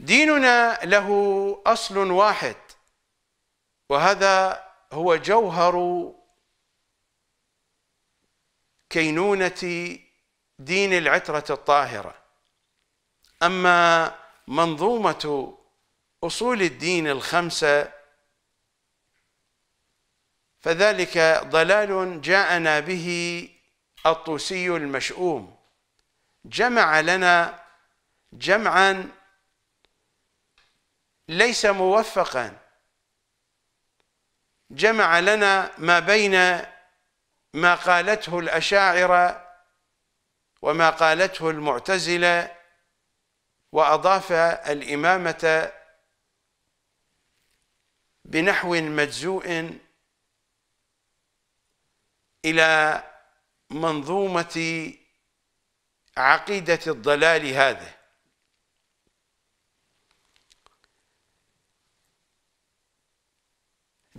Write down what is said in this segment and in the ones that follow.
ديننا له اصل واحد وهذا هو جوهر كينونه دين العتره الطاهره اما منظومه اصول الدين الخمسه فذلك ضلال جاءنا به الطوسي المشؤوم جمع لنا جمعا ليس موفقا جمع لنا ما بين ما قالته الأشاعرة وما قالته المعتزلة وأضاف الإمامة بنحو مجزوء إلى منظومة عقيدة الضلال هذه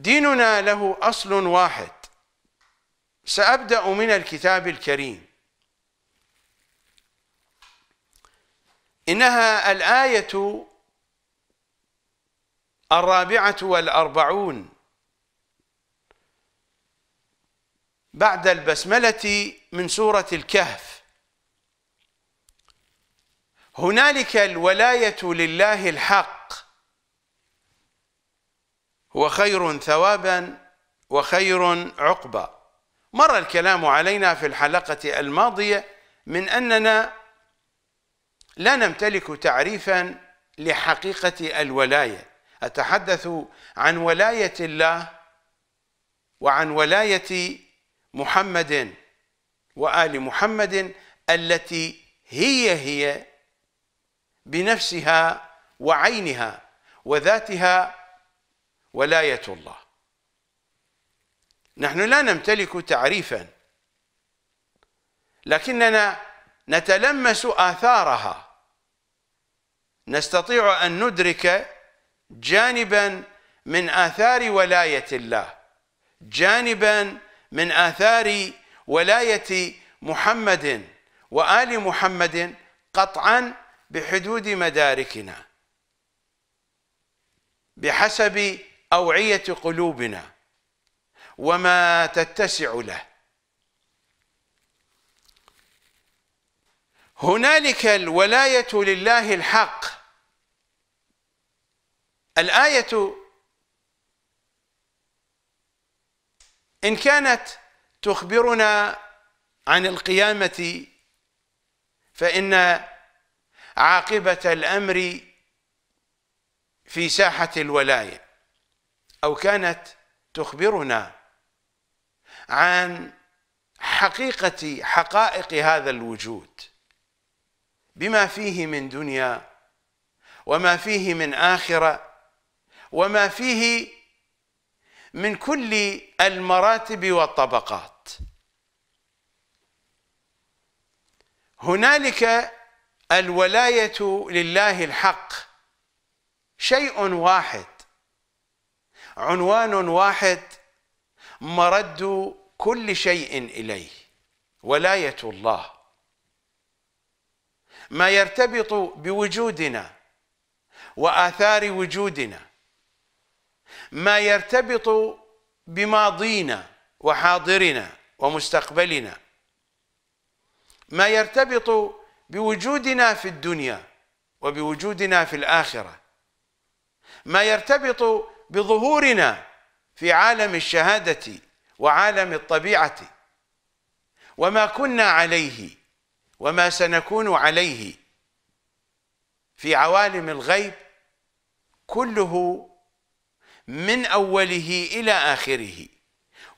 ديننا له أصل واحد سأبدأ من الكتاب الكريم إنها الآية الرابعة والأربعون بعد البسملة من سورة الكهف هنالك الولاية لله الحق وخير ثوابا وخير عقبا مر الكلام علينا في الحلقة الماضية من أننا لا نمتلك تعريفا لحقيقة الولاية أتحدث عن ولاية الله وعن ولاية محمد وآل محمد التي هي هي بنفسها وعينها وذاتها ولاية الله نحن لا نمتلك تعريفا لكننا نتلمس آثارها نستطيع أن ندرك جانبا من آثار ولاية الله جانبا من آثار ولاية محمد وآل محمد قطعا بحدود مداركنا بحسب أوعية قلوبنا وما تتسع له هنالك الولاية لله الحق الآية إن كانت تخبرنا عن القيامة فإن عاقبة الأمر في ساحة الولاية أو كانت تخبرنا عن حقيقة حقائق هذا الوجود بما فيه من دنيا وما فيه من آخرة وما فيه من كل المراتب والطبقات هنالك الولاية لله الحق شيء واحد عنوان واحد مرد كل شيء إليه ولاية الله ما يرتبط بوجودنا وآثار وجودنا ما يرتبط بماضينا وحاضرنا ومستقبلنا ما يرتبط بوجودنا في الدنيا وبوجودنا في الآخرة ما يرتبط بظهورنا في عالم الشهادة وعالم الطبيعة وما كنا عليه وما سنكون عليه في عوالم الغيب كله من أوله إلى آخره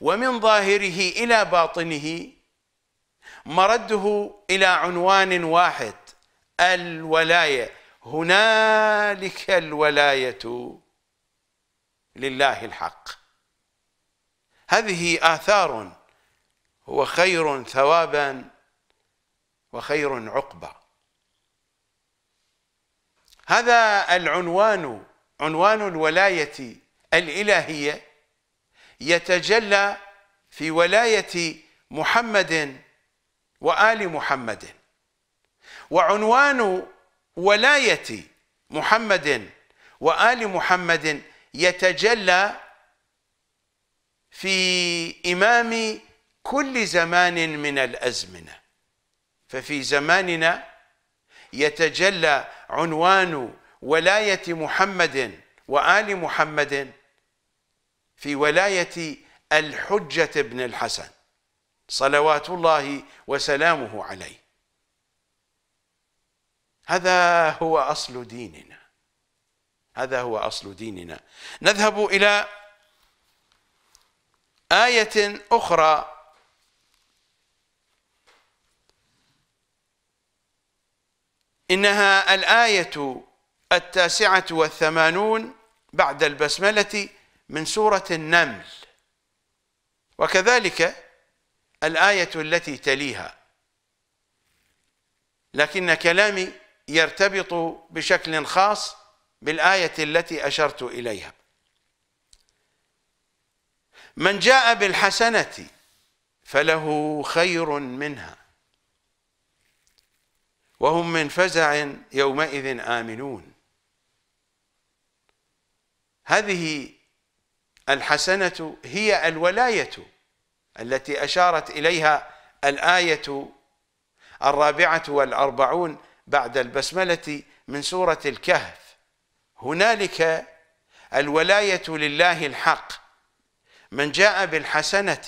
ومن ظاهره إلى باطنه مرده إلى عنوان واحد الولاية هنالك الولاية لله الحق هذه آثار هو خير ثوابا وخير عقبا هذا العنوان عنوان الولاية الإلهية يتجلى في ولاية محمد وآل محمد وعنوان ولاية محمد وآل محمد يتجلى في إمام كل زمان من الأزمنة ففي زماننا يتجلى عنوان ولاية محمد وآل محمد في ولاية الحجة بن الحسن صلوات الله وسلامه عليه هذا هو أصل ديننا هذا هو أصل ديننا نذهب إلى آية أخرى إنها الآية التاسعة والثمانون بعد البسملة من سورة النمل وكذلك الآية التي تليها لكن كلامي يرتبط بشكل خاص بالآية التي أشرت إليها من جاء بالحسنة فله خير منها وهم من فزع يومئذ آمنون هذه الحسنة هي الولاية التي أشارت إليها الآية الرابعة والأربعون بعد البسملة من سورة الكهف هنالك الولاية لله الحق من جاء بالحسنة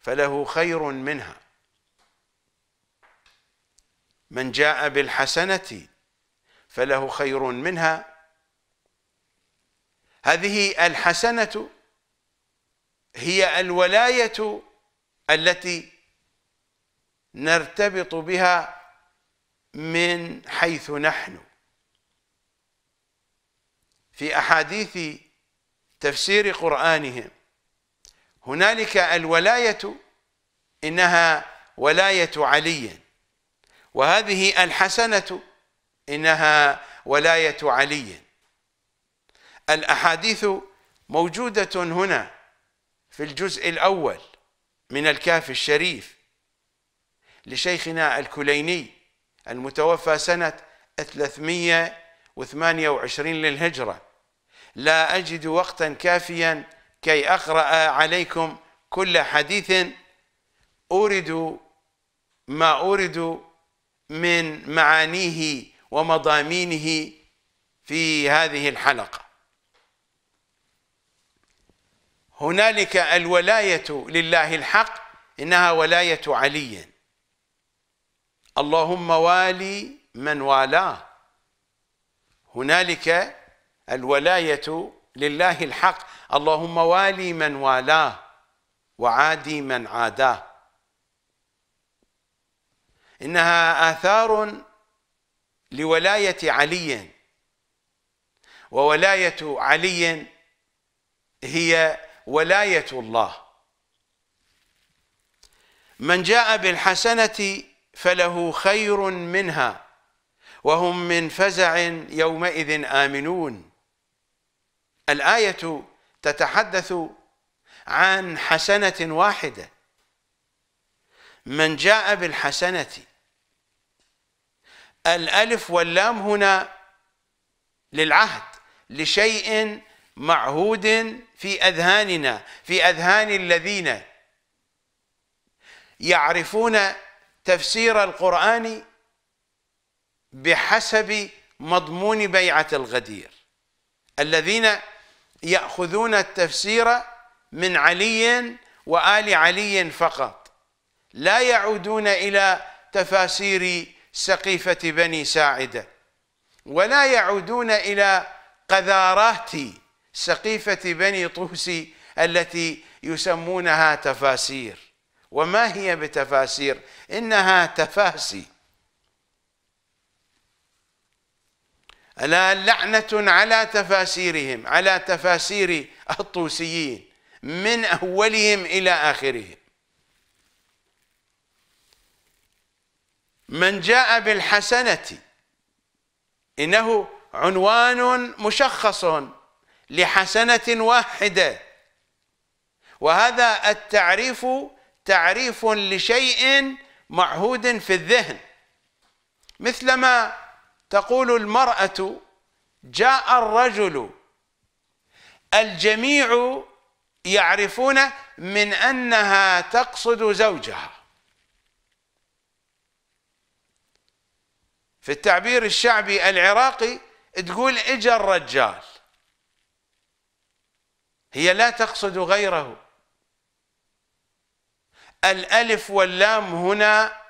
فله خير منها من جاء بالحسنة فله خير منها هذه الحسنة هي الولاية التي نرتبط بها من حيث نحن في أحاديث تفسير قرآنهم هنالك الولاية إنها ولاية علي وهذه الحسنة إنها ولاية علي الأحاديث موجودة هنا في الجزء الأول من الكاف الشريف لشيخنا الكليني المتوفى سنة 328 للهجرة لا أجد وقتا كافيا كي أقرأ عليكم كل حديث أورد ما أورد من معانيه ومضامينه في هذه الحلقة هنالك الولاية لله الحق إنها ولاية علي اللهم والي من والاه هنالك الولاية لله الحق اللهم والي من والاه وعادي من عاداه إنها آثار لولاية علي وولاية علي هي ولاية الله من جاء بالحسنة فله خير منها وهم من فزع يومئذ آمنون الآية تتحدث عن حسنة واحدة من جاء بالحسنة الألف واللام هنا للعهد لشيء معهود في أذهاننا في أذهان الذين يعرفون تفسير القرآن بحسب مضمون بيعة الغدير الذين يأخذون التفسير من علي وآل علي فقط لا يعودون إلى تفاسير سقيفة بني ساعدة ولا يعودون إلى قذارات سقيفة بني طوس التي يسمونها تفاسير وما هي بتفاسير إنها تفاسي ألا لعنة على تفاسيرهم على تفاسير الطوسيين من أولهم إلى آخرهم من جاء بالحسنة إنه عنوان مشخص لحسنة واحدة وهذا التعريف تعريف لشيء معهود في الذهن مثلما تقول المرأة جاء الرجل الجميع يعرفون من أنها تقصد زوجها في التعبير الشعبي العراقي تقول اجا الرجال هي لا تقصد غيره الألف واللام هنا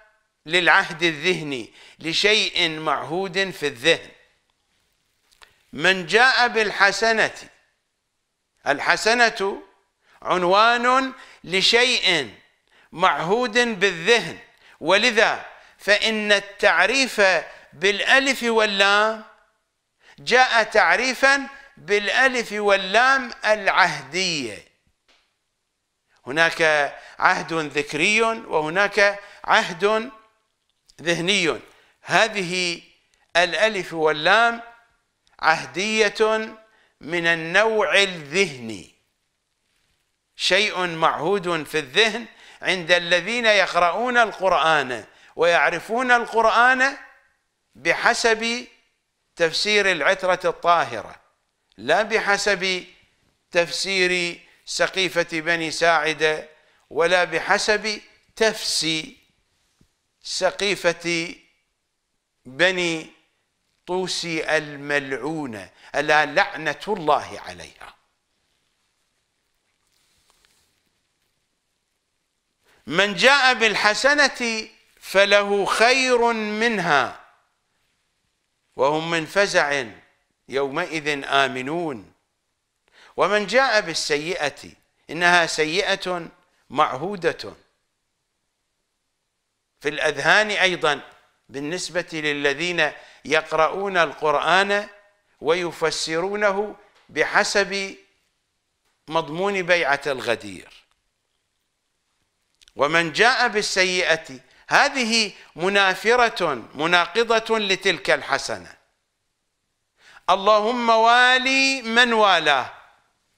للعهد الذهني لشيء معهود في الذهن من جاء بالحسنة الحسنة عنوان لشيء معهود بالذهن ولذا فإن التعريف بالألف واللام جاء تعريفا بالألف واللام العهدية هناك عهد ذكري وهناك عهد ذهني هذه الألف واللام عهدية من النوع الذهني شيء معهود في الذهن عند الذين يقرؤون القرآن ويعرفون القرآن بحسب تفسير العترة الطاهرة لا بحسب تفسير سقيفة بني ساعدة ولا بحسب تفسي سقيفة بني طوسي الملعونة ألا لعنة الله عليها من جاء بالحسنة فله خير منها وهم من فزع يومئذ آمنون ومن جاء بالسيئة إنها سيئة معهودة في الأذهان أيضا بالنسبة للذين يقرؤون القرآن ويفسرونه بحسب مضمون بيعة الغدير ومن جاء بالسيئة هذه منافرة مناقضة لتلك الحسنة اللهم والي من والاه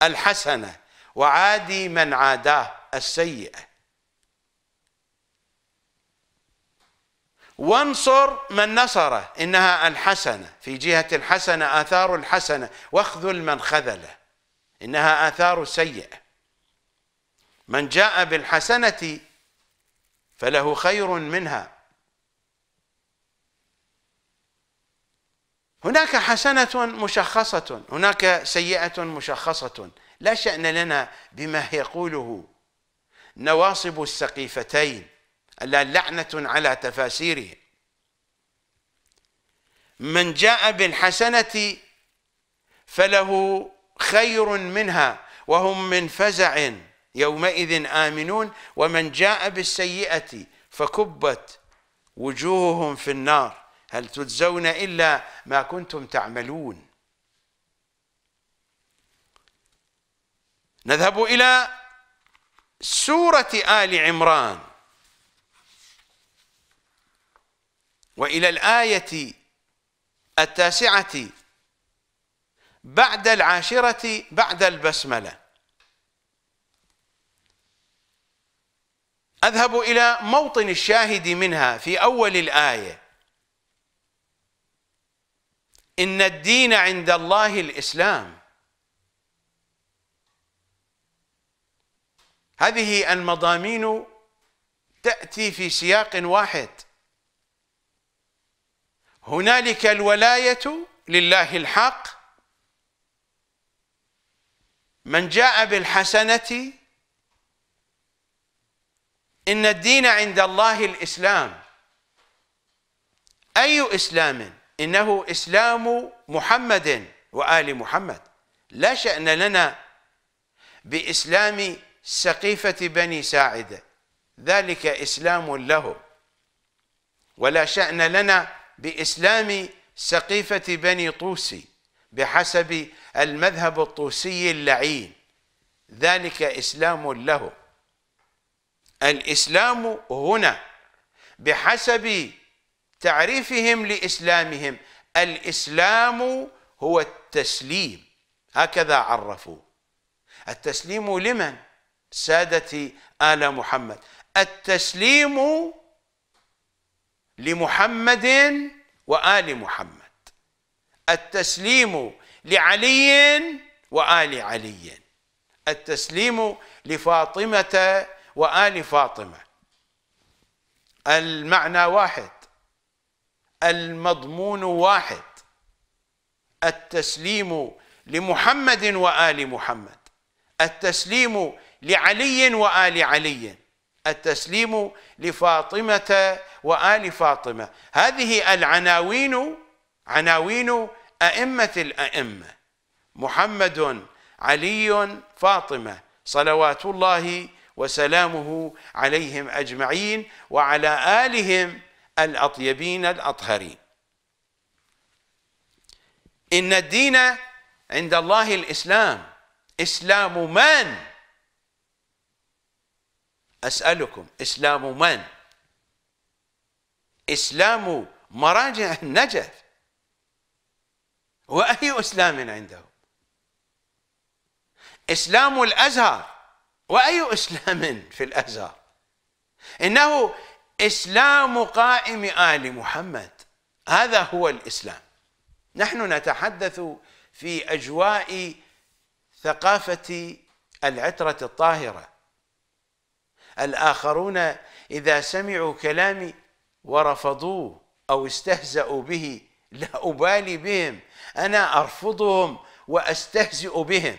الحسنة وعادي من عاداه السيئة وانصر من نصره انها الحسنه في جهه الحسنه اثار الحسنه واخذل من خذله انها اثار سيئة من جاء بالحسنه فله خير منها هناك حسنه مشخصه هناك سيئه مشخصه لا شان لنا بما يقوله نواصب السقيفتين ألا لعنة على تفاسيرهم من جاء بالحسنة فله خير منها وهم من فزع يومئذ آمنون ومن جاء بالسيئة فكبت وجوههم في النار هل تجزون إلا ما كنتم تعملون نذهب إلى سورة آل عمران وإلى الآية التاسعة بعد العاشرة بعد البسملة أذهب إلى موطن الشاهد منها في أول الآية إن الدين عند الله الإسلام هذه المضامين تأتي في سياق واحد هنالك الولاية لله الحق من جاء بالحسنة إن الدين عند الله الإسلام أي إسلام إنه إسلام محمد وآل محمد لا شأن لنا بإسلام سقيفة بني ساعدة ذلك إسلام له ولا شأن لنا بإسلام سقيفة بني طوسي بحسب المذهب الطوسي اللعين ذلك إسلام له الإسلام هنا بحسب تعريفهم لإسلامهم الإسلام هو التسليم هكذا عرفوا التسليم لمن؟ سادة آل محمد التسليم لمحمد وآل محمد التسليم لعلي وآل علي التسليم لفاطمة وآل فاطمة المعنى واحد المضمون واحد التسليم لمحمد وآل محمد التسليم لعلي وآل علي التسليم لفاطمة وآل فاطمة هذه العناوين عناوين أئمة الأئمة محمد علي فاطمة صلوات الله وسلامه عليهم أجمعين وعلى آلهم الأطيبين الأطهرين إن الدين عند الله الإسلام إسلام من؟ أسألكم إسلام من؟ إسلام مراجع النجف وأي إسلام عندهم؟ إسلام الأزهر وأي إسلام في الأزهر؟ إنه إسلام قائم آل محمد هذا هو الإسلام نحن نتحدث في أجواء ثقافة العترة الطاهرة الآخرون إذا سمعوا كلامي ورفضوه أو استهزأوا به لا أبالي بهم أنا أرفضهم وأستهزئ بهم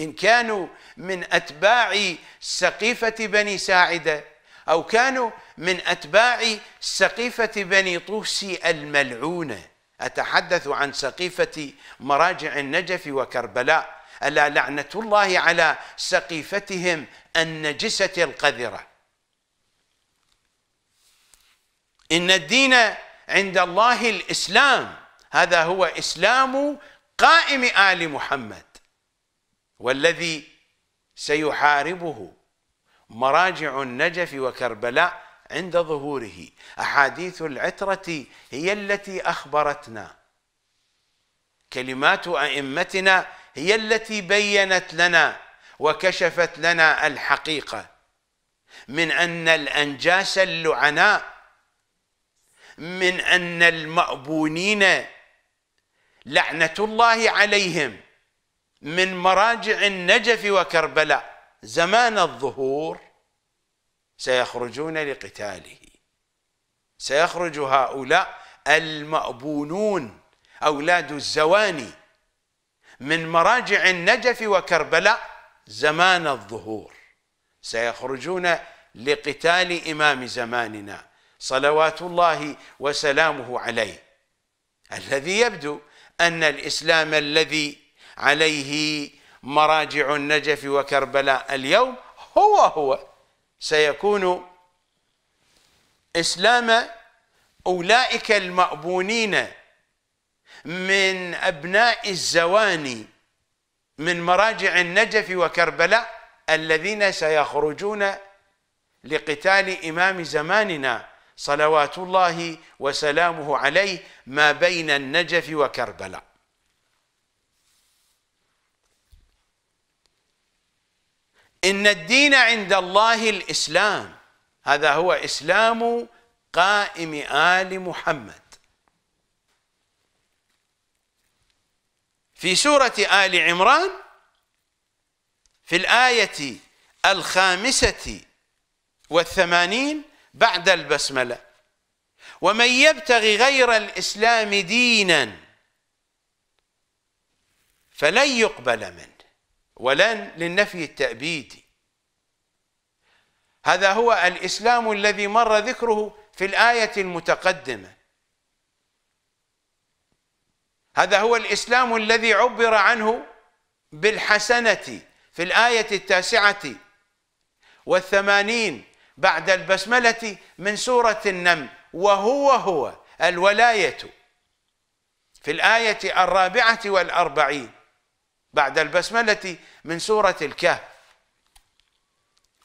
إن كانوا من أتباع سقيفة بني ساعدة أو كانوا من أتباع سقيفة بني طوسي الملعونة أتحدث عن سقيفة مراجع النجف وكربلاء ألا لعنة الله على سقيفتهم النجسة القذرة إن الدين عند الله الإسلام هذا هو إسلام قائم آل محمد والذي سيحاربه مراجع النجف وكربلاء عند ظهوره أحاديث العترة هي التي أخبرتنا كلمات أئمتنا هي التي بينت لنا وكشفت لنا الحقيقة من أن الأنجاس اللعناء من أن المأبونين لعنة الله عليهم من مراجع النجف وكربلاء زمان الظهور سيخرجون لقتاله سيخرج هؤلاء المأبونون أولاد الزواني من مراجع النجف وكربلاء زمان الظهور سيخرجون لقتال إمام زماننا صلوات الله وسلامه عليه الذي يبدو أن الإسلام الذي عليه مراجع النجف وكربلاء اليوم هو هو سيكون إسلام أولئك المأبونين من أبناء الزواني من مراجع النجف وكربلاء الذين سيخرجون لقتال إمام زماننا صلوات الله وسلامه عليه ما بين النجف وكربلاء إن الدين عند الله الإسلام هذا هو إسلام قائم آل محمد في سورة آل عمران في الآية الخامسة والثمانين بعد البسملة ومن يبتغي غير الإسلام دينا فلن يقبل منه ولن للنفي التأبيد هذا هو الإسلام الذي مر ذكره في الآية المتقدمة هذا هو الإسلام الذي عبر عنه بالحسنة في الآية التاسعة والثمانين بعد البسملة من سورة النمل وهو هو الولاية في الآية الرابعة والأربعين بعد البسملة من سورة الكهف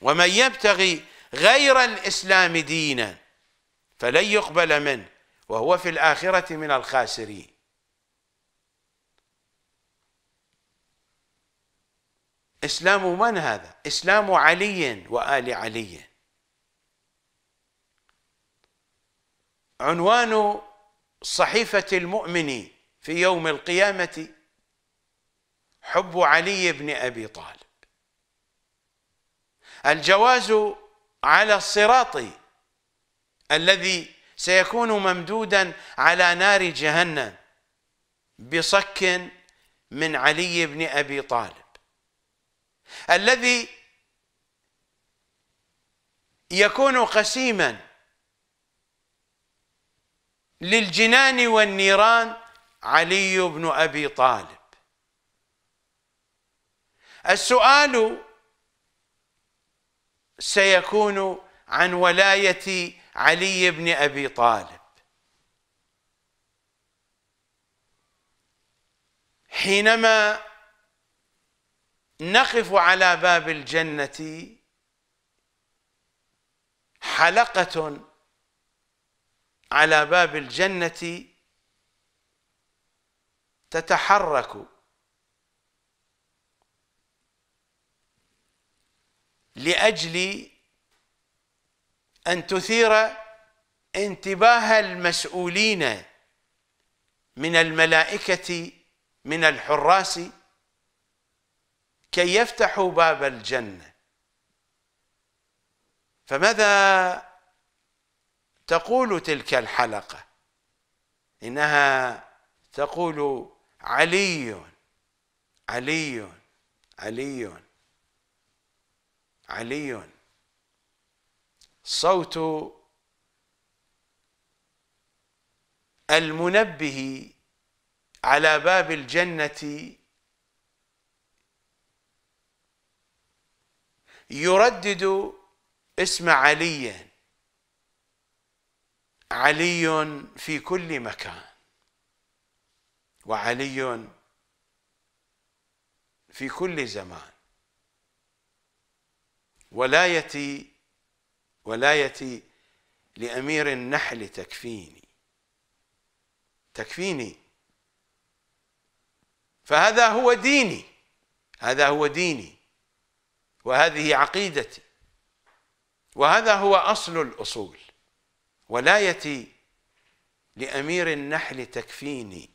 ومن يبتغي غير الإسلام دينا فلن يقبل منه وهو في الآخرة من الخاسرين اسلام من هذا اسلام علي وال علي عنوان صحيفه المؤمن في يوم القيامه حب علي بن ابي طالب الجواز على الصراط الذي سيكون ممدودا على نار جهنم بصك من علي بن ابي طالب الذي يكون قسيما للجنان والنيران علي بن أبي طالب السؤال سيكون عن ولاية علي بن أبي طالب حينما نقف على باب الجنة حلقة على باب الجنة تتحرك لأجل أن تثير انتباه المسؤولين من الملائكة من الحراس كي يفتحوا باب الجنة فماذا تقول تلك الحلقة إنها تقول علي علي علي علي صوت المنبه على باب الجنة يردد اسم علي علي في كل مكان وعلي في كل زمان ولايتي ولايتي لأمير النحل تكفيني تكفيني فهذا هو ديني هذا هو ديني وهذه عقيدتي وهذا هو أصل الأصول ولايتي لأمير النحل تكفيني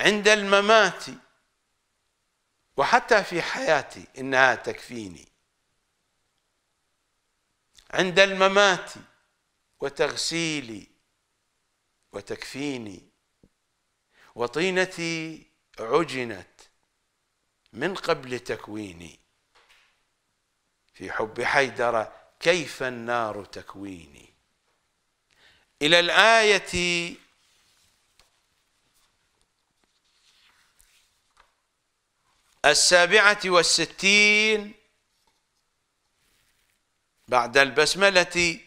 عند الممات وحتى في حياتي إنها تكفيني عند الممات وتغسيلي وتكفيني وطينتي عجنت من قبل تكويني في حب حيدر كيف النار تكويني إلى الآية السابعة والستين بعد البسملة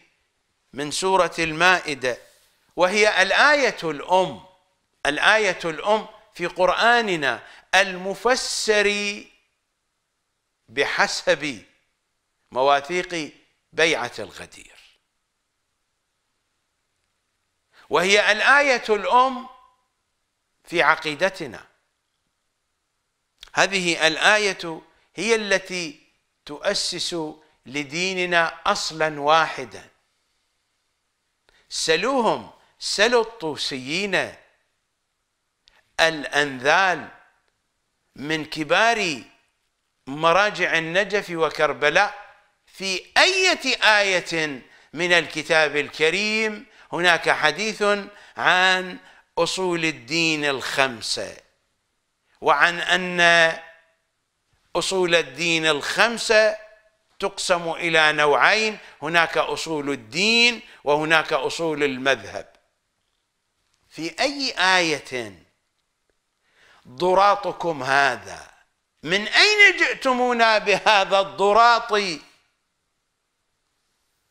من سورة المائدة وهي الآية الأم الآية الأم في قرآننا المفسر بحسب مواثيق بيعة الغدير وهي الآية الأم في عقيدتنا هذه الآية هي التي تؤسس لديننا أصلا واحدا سلوهم سلوا الطوسيين الأنذال من كبار مراجع النجف وكربلاء في أية آية من الكتاب الكريم هناك حديث عن أصول الدين الخمسة وعن أن أصول الدين الخمسة تقسم إلى نوعين هناك أصول الدين وهناك أصول المذهب في أي آية ضراطكم هذا من أين جئتمونا بهذا الضراط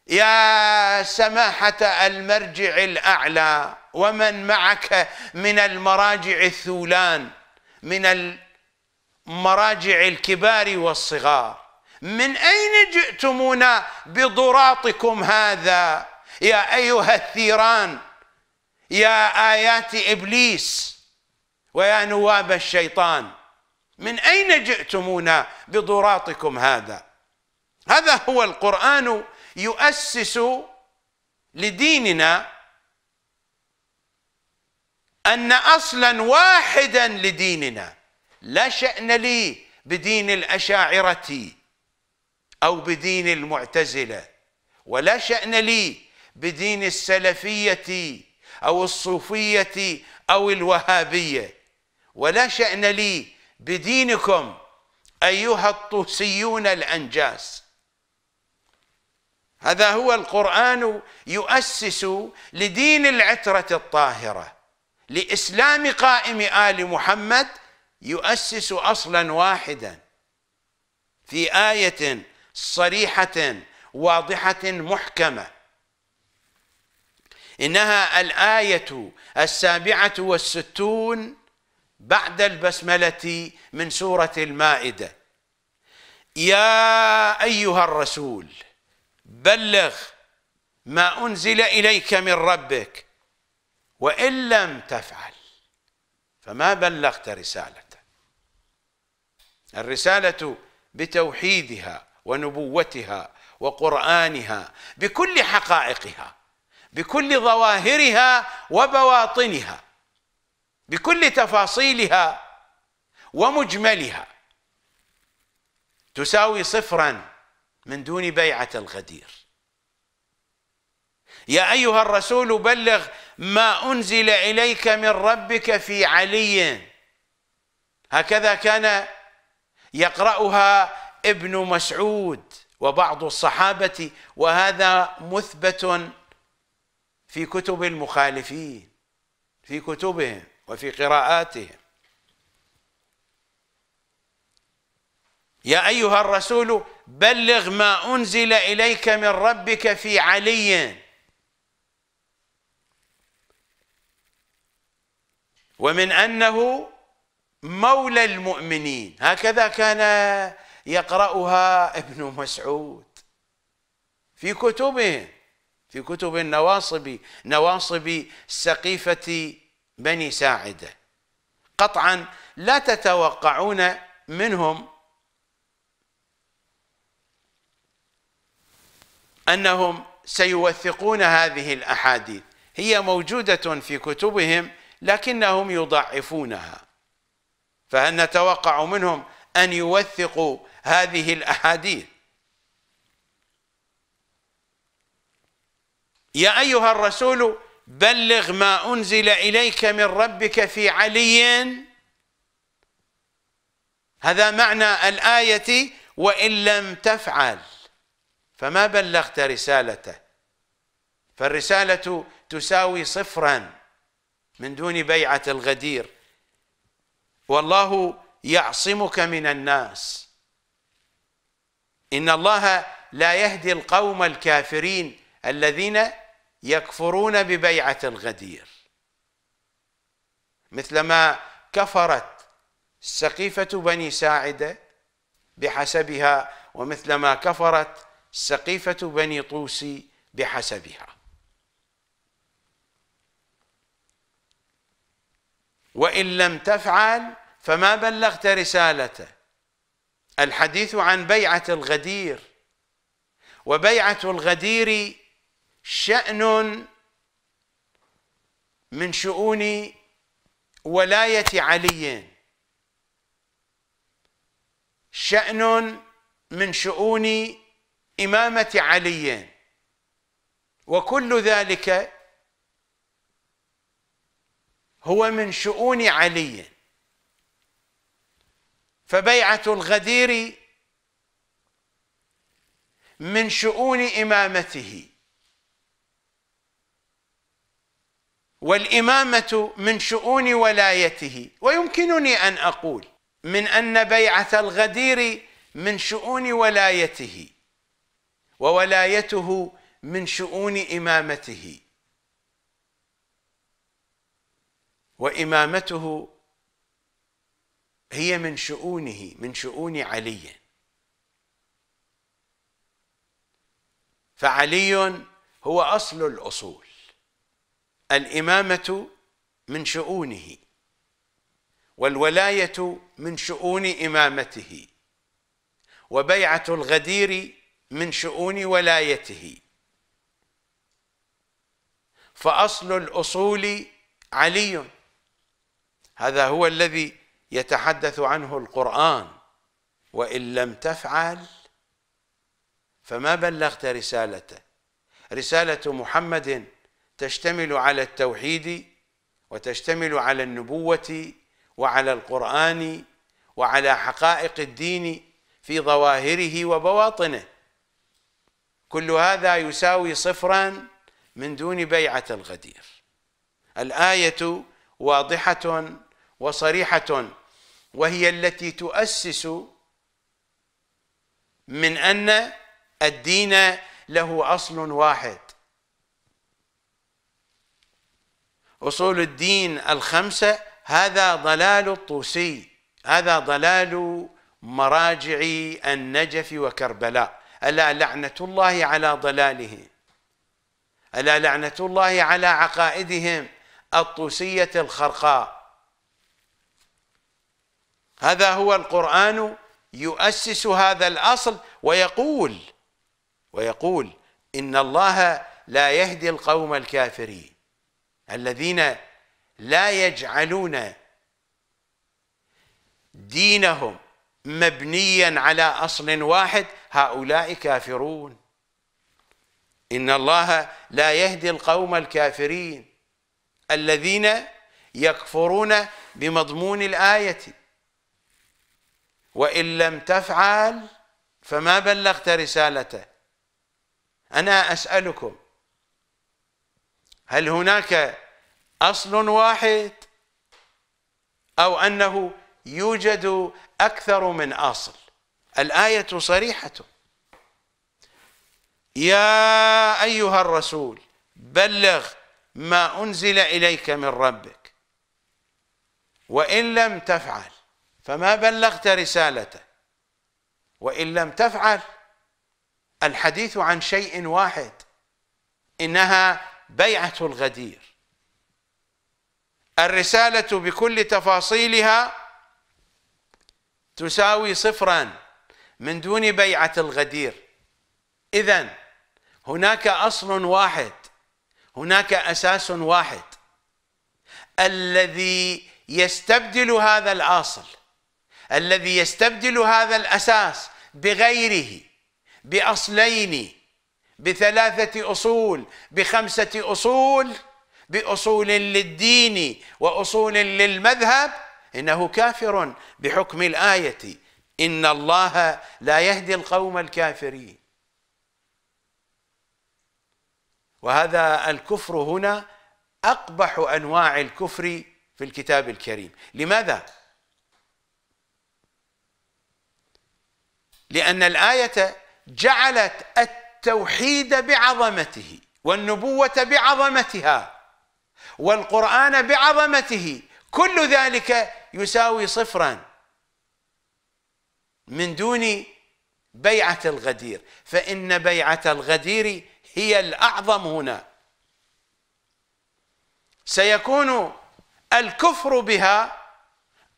يا سماحة المرجع الأعلى ومن معك من المراجع الثولان من المراجع الكبار والصغار من أين جئتمونا بضراطكم هذا يا أيها الثيران يا آيات إبليس ويا نواب الشيطان من أين جئتمونا بضراطكم هذا هذا هو القرآن يؤسس لديننا أن أصلا واحدا لديننا لا شأن لي بدين الأشاعرة أو بدين المعتزلة ولا شأن لي بدين السلفية أو الصوفية أو الوهابية ولا شأن لي بدينكم أيها الطوسيون الأنجاس هذا هو القرآن يؤسس لدين العترة الطاهرة لإسلام قائم آل محمد يؤسس أصلا واحدا في آية صريحة واضحة محكمة إنها الآية السابعة والستون بعد البسملة من سورة المائدة يا أيها الرسول بلغ ما أنزل إليك من ربك وإن لم تفعل فما بلغت رسالته الرسالة بتوحيدها ونبوتها وقرآنها بكل حقائقها بكل ظواهرها وبواطنها بكل تفاصيلها ومجملها تساوي صفرا من دون بيعة الغدير يا أيها الرسول بلغ ما أنزل إليك من ربك في علي هكذا كان يقرأها ابن مسعود وبعض الصحابة وهذا مثبت في كتب المخالفين في كتبهم وفي قراءاتهم يا أيها الرسول بلغ ما أنزل إليك من ربك في علي ومن أنه مولى المؤمنين هكذا كان يقرأها ابن مسعود في كتبه في كتب النواصب نواصب سقيفة بني ساعده قطعا لا تتوقعون منهم انهم سيوثقون هذه الاحاديث هي موجوده في كتبهم لكنهم يضعفونها فهل نتوقع منهم ان يوثقوا هذه الاحاديث يا ايها الرسول بلغ ما أنزل إليك من ربك في علي هذا معنى الآية وإن لم تفعل فما بلغت رسالته فالرسالة تساوي صفرا من دون بيعة الغدير والله يعصمك من الناس إن الله لا يهدي القوم الكافرين الذين يكفرون ببيعة الغدير مثلما كفرت سقيفة بني ساعدة بحسبها ومثلما كفرت سقيفة بني طوسي بحسبها وإن لم تفعل فما بلغت رسالته الحديث عن بيعة الغدير وبيعة الغدير شأن من شؤون ولاية علي شأن من شؤون إمامة علي وكل ذلك هو من شؤون علي فبيعة الغدير من شؤون إمامته والامامه من شؤون ولايته ويمكنني ان اقول من ان بيعه الغدير من شؤون ولايته وولايته من شؤون امامته وامامته هي من شؤونه من شؤون علي فعلي هو اصل الاصول الإمامة من شؤونه والولاية من شؤون إمامته وبيعة الغدير من شؤون ولايته فأصل الأصول علي هذا هو الذي يتحدث عنه القرآن وإن لم تفعل فما بلغت رسالته رسالة محمد تشتمل على التوحيد وتشتمل على النبوة وعلى القرآن وعلى حقائق الدين في ظواهره وبواطنه كل هذا يساوي صفرا من دون بيعة الغدير الآية واضحة وصريحة وهي التي تؤسس من أن الدين له أصل واحد أصول الدين الخمسة هذا ضلال الطوسي هذا ضلال مراجع النجف وكربلاء ألا لعنة الله على ضلالهم ألا لعنة الله على عقائدهم الطوسية الخرقاء هذا هو القرآن يؤسس هذا الأصل ويقول ويقول إن الله لا يهدي القوم الكافرين الذين لا يجعلون دينهم مبنيا على اصل واحد هؤلاء كافرون ان الله لا يهدي القوم الكافرين الذين يكفرون بمضمون الايه وان لم تفعل فما بلغت رسالته انا اسالكم هل هناك أصل واحد أو أنه يوجد أكثر من أصل الآية صريحة يا أيها الرسول بلغ ما أنزل إليك من ربك وإن لم تفعل فما بلغت رسالته وإن لم تفعل الحديث عن شيء واحد إنها بيعة الغدير الرسالة بكل تفاصيلها تساوي صفرا من دون بيعة الغدير إذا هناك أصل واحد هناك أساس واحد الذي يستبدل هذا الأصل الذي يستبدل هذا الأساس بغيره بأصلين بثلاثة أصول بخمسة أصول بأصول للدين وأصول للمذهب إنه كافر بحكم الآية إن الله لا يهدي القوم الكافرين وهذا الكفر هنا أقبح أنواع الكفر في الكتاب الكريم لماذا؟ لأن الآية جعلت التوحيد بعظمته والنبوة بعظمتها والقرآن بعظمته كل ذلك يساوي صفرا من دون بيعة الغدير فإن بيعة الغدير هي الأعظم هنا سيكون الكفر بها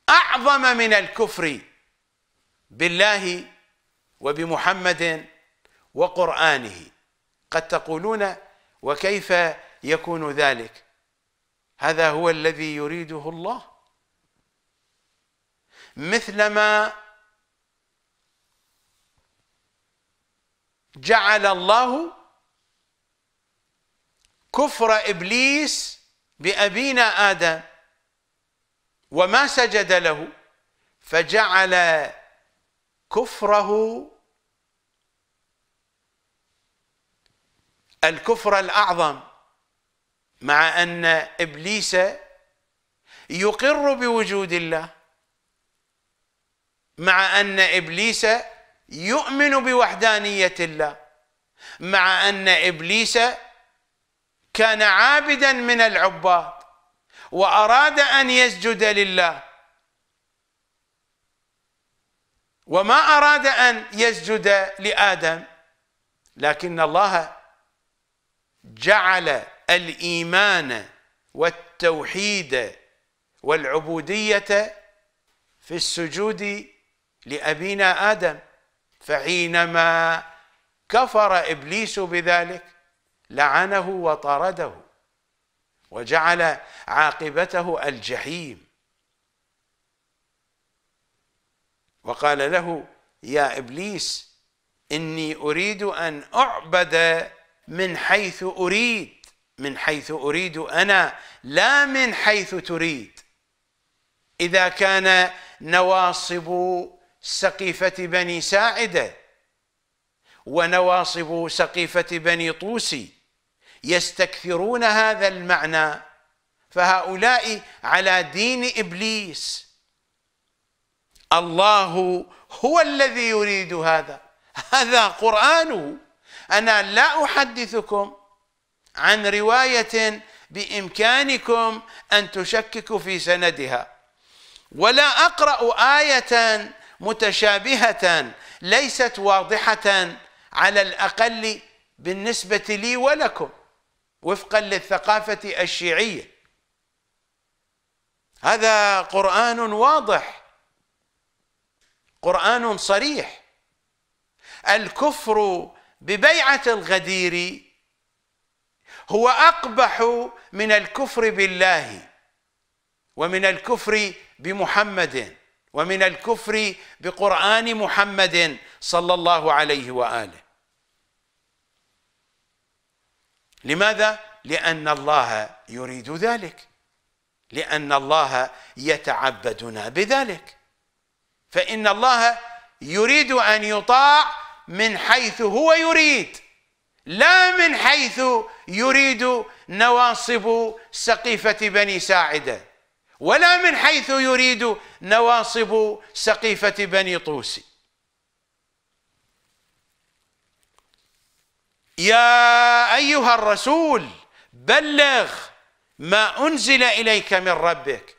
أعظم من الكفر بالله وبمحمد وقرآنه قد تقولون وكيف يكون ذلك هذا هو الذي يريده الله مثلما جعل الله كفر ابليس بابينا ادم وما سجد له فجعل كفره الكفر الاعظم مع ان ابليس يقر بوجود الله مع ان ابليس يؤمن بوحدانيه الله مع ان ابليس كان عابدا من العباد واراد ان يسجد لله وما اراد ان يسجد لادم لكن الله جعل الايمان والتوحيد والعبوديه في السجود لابينا ادم فحينما كفر ابليس بذلك لعنه وطرده وجعل عاقبته الجحيم وقال له يا ابليس اني اريد ان اعبد من حيث أريد من حيث أريد أنا لا من حيث تريد إذا كان نواصب سقيفة بني ساعدة ونواصب سقيفة بني طوسي يستكثرون هذا المعنى فهؤلاء على دين إبليس الله هو الذي يريد هذا هذا قرآنه أنا لا أحدثكم عن رواية بإمكانكم أن تشككوا في سندها ولا أقرأ آية متشابهة ليست واضحة على الأقل بالنسبة لي ولكم وفقا للثقافة الشيعية هذا قرآن واضح قرآن صريح الكفر ببيعة الغدير هو أقبح من الكفر بالله ومن الكفر بمحمد ومن الكفر بقرآن محمد صلى الله عليه وآله لماذا؟ لأن الله يريد ذلك لأن الله يتعبدنا بذلك فإن الله يريد أن يطاع من حيث هو يريد لا من حيث يريد نواصب سقيفة بني ساعدة ولا من حيث يريد نواصب سقيفة بني طوسي يا أيها الرسول بلغ ما أنزل إليك من ربك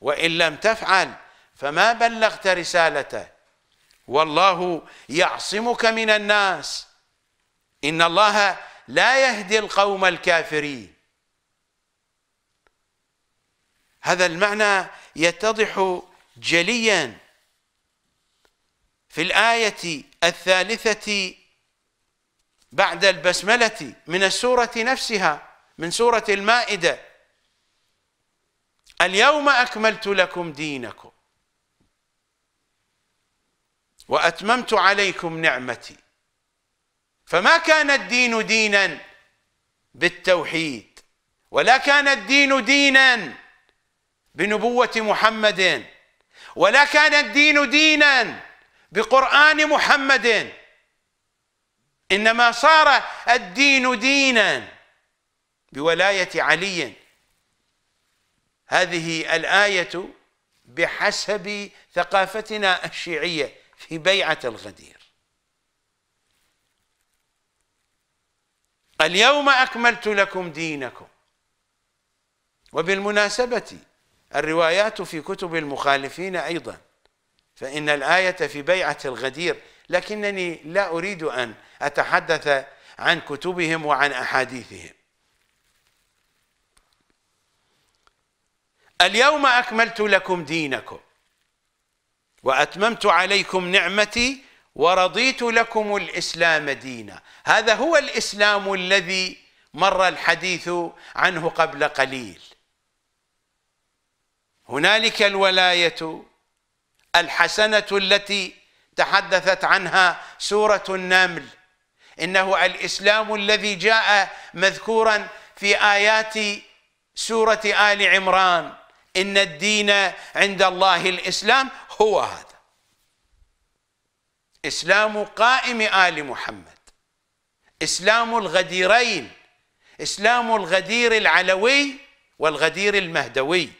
وإن لم تفعل فما بلغت رسالته والله يعصمك من الناس إن الله لا يهدي القوم الكافرين هذا المعنى يتضح جليا في الآية الثالثة بعد البسملة من السورة نفسها من سورة المائدة اليوم أكملت لكم دينكم وأتممت عليكم نعمتي فما كان الدين دينا بالتوحيد ولا كان الدين دينا بنبوة محمد ولا كان الدين دينا بقرآن محمد إنما صار الدين دينا بولاية علي هذه الآية بحسب ثقافتنا الشيعية في بيعة الغدير اليوم أكملت لكم دينكم وبالمناسبة الروايات في كتب المخالفين أيضا فإن الآية في بيعة الغدير لكنني لا أريد أن أتحدث عن كتبهم وعن أحاديثهم اليوم أكملت لكم دينكم وأتممت عليكم نعمتي ورضيت لكم الإسلام دينا هذا هو الإسلام الذي مر الحديث عنه قبل قليل هنالك الولاية الحسنة التي تحدثت عنها سورة النمل إنه الإسلام الذي جاء مذكورا في آيات سورة آل عمران إن الدين عند الله الإسلام هو هذا إسلام قائم آل محمد إسلام الغديرين إسلام الغدير العلوي والغدير المهدوي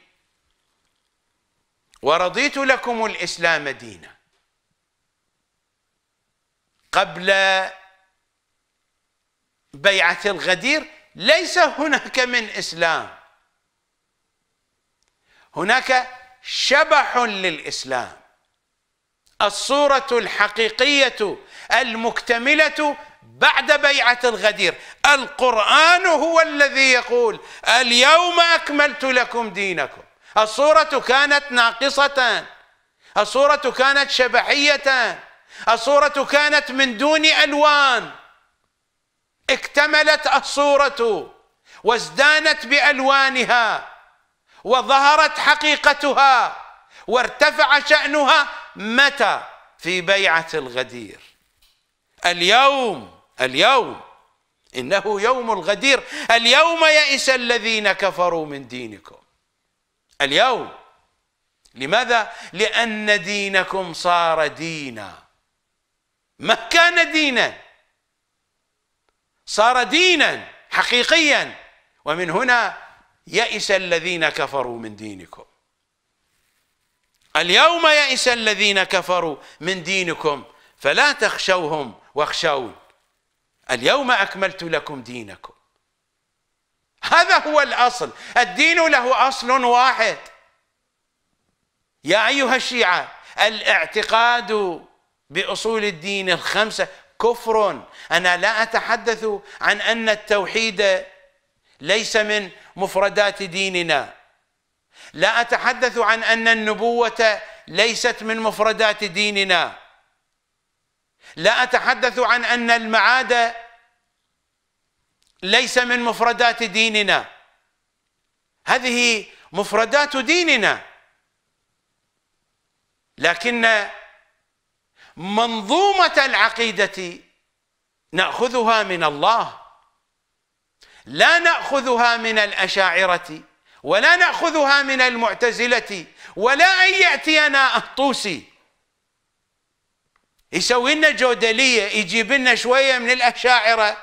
ورضيت لكم الإسلام دينا قبل بيعة الغدير ليس هناك من إسلام هناك شبح للاسلام الصوره الحقيقيه المكتمله بعد بيعه الغدير القران هو الذي يقول اليوم اكملت لكم دينكم الصوره كانت ناقصه الصوره كانت شبحيه الصوره كانت من دون الوان اكتملت الصوره وازدانت بالوانها وظهرت حقيقتها وارتفع شأنها متى في بيعة الغدير اليوم اليوم إنه يوم الغدير اليوم يئس الذين كفروا من دينكم اليوم لماذا؟ لأن دينكم صار دينا ما كان دينا صار دينا حقيقيا ومن هنا يئس الذين كفروا من دينكم اليوم يئس الذين كفروا من دينكم فلا تخشوهم واخشون اليوم أكملت لكم دينكم هذا هو الأصل الدين له أصل واحد يا أيها الشيعة الاعتقاد بأصول الدين الخمسة كفر أنا لا أتحدث عن أن التوحيد ليس من مفردات ديننا لا أتحدث عن أن النبوة ليست من مفردات ديننا لا أتحدث عن أن المعاد ليس من مفردات ديننا هذه مفردات ديننا لكن منظومة العقيدة نأخذها من الله لا ناخذها من الاشاعره ولا ناخذها من المعتزله ولا ان ياتينا الطوسي يسوي لنا جودليه يجيب لنا شويه من الاشاعره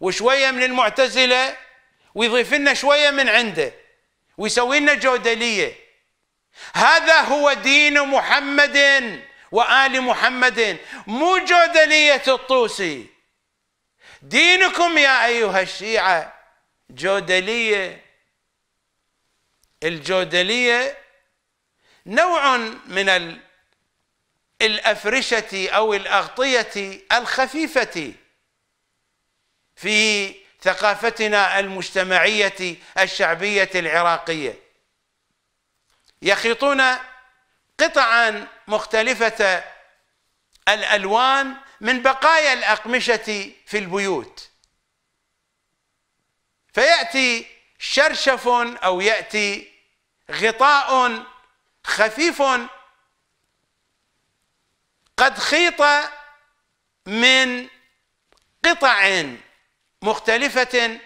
وشويه من المعتزله ويضيف لنا شويه من عنده ويسوي لنا جودليه هذا هو دين محمد وآل محمد مو جودلية الطوسي دينكم يا أيها الشيعة جودليه الجودليه نوع من الافرشه او الاغطيه الخفيفه في ثقافتنا المجتمعيه الشعبيه العراقيه يخيطون قطعا مختلفه الالوان من بقايا الاقمشه في البيوت فياتي شرشف او ياتي غطاء خفيف قد خيط من قطع مختلفه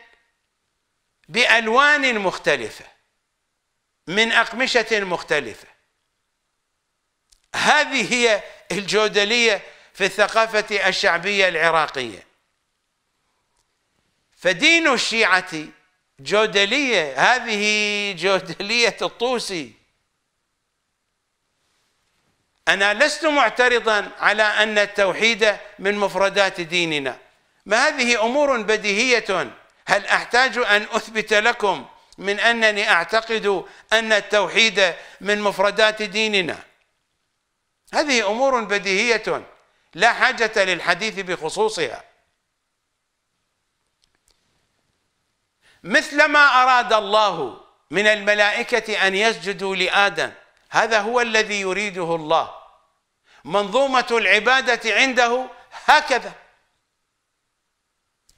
بالوان مختلفه من اقمشه مختلفه هذه هي الجودليه في الثقافه الشعبيه العراقيه فدين الشيعة جودلية هذه جودلية الطوسي أنا لست معترضا على أن التوحيد من مفردات ديننا ما هذه أمور بديهية هل أحتاج أن أثبت لكم من أنني أعتقد أن التوحيد من مفردات ديننا هذه أمور بديهية لا حاجة للحديث بخصوصها مثلما أراد الله من الملائكة أن يسجدوا لآدم هذا هو الذي يريده الله منظومة العبادة عنده هكذا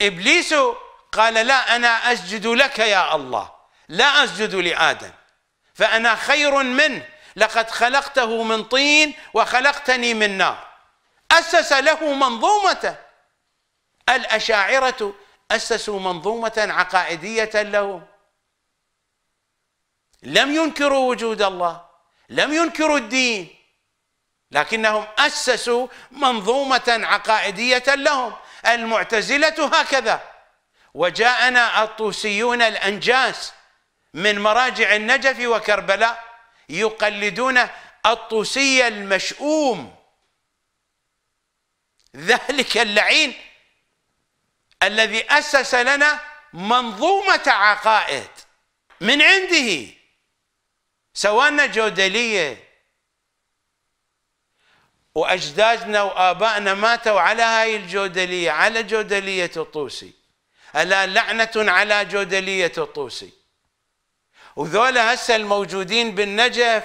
إبليس قال لا أنا أسجد لك يا الله لا أسجد لآدم فأنا خير منه لقد خلقته من طين وخلقتني من نار أسس له منظومته الأشاعرة أسسوا منظومة عقائدية لهم لم ينكروا وجود الله لم ينكروا الدين لكنهم أسسوا منظومة عقائدية لهم المعتزلة هكذا وجاءنا الطوسيون الأنجاس من مراجع النجف وكربلاء يقلدون الطوسي المشؤوم ذلك اللعين الذي أسس لنا منظومة عقائد من عنده سواء جودلية وأجدادنا وآبائنا ماتوا على هاي الجودلية على جودلية الطوسي ألا لعنة على جودلية الطوسي وذولا هسه الموجودين بالنجف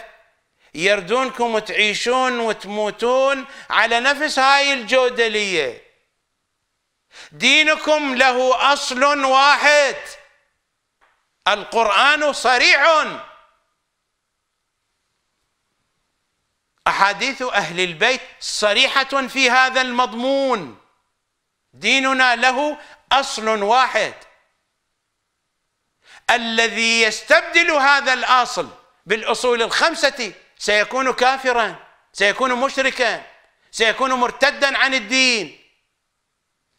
يردونكم تعيشون وتموتون على نفس هاي الجودليه دينكم له اصل واحد القران صريح احاديث اهل البيت صريحه في هذا المضمون ديننا له اصل واحد الذي يستبدل هذا الاصل بالاصول الخمسه سيكون كافرا سيكون مشركا سيكون مرتدا عن الدين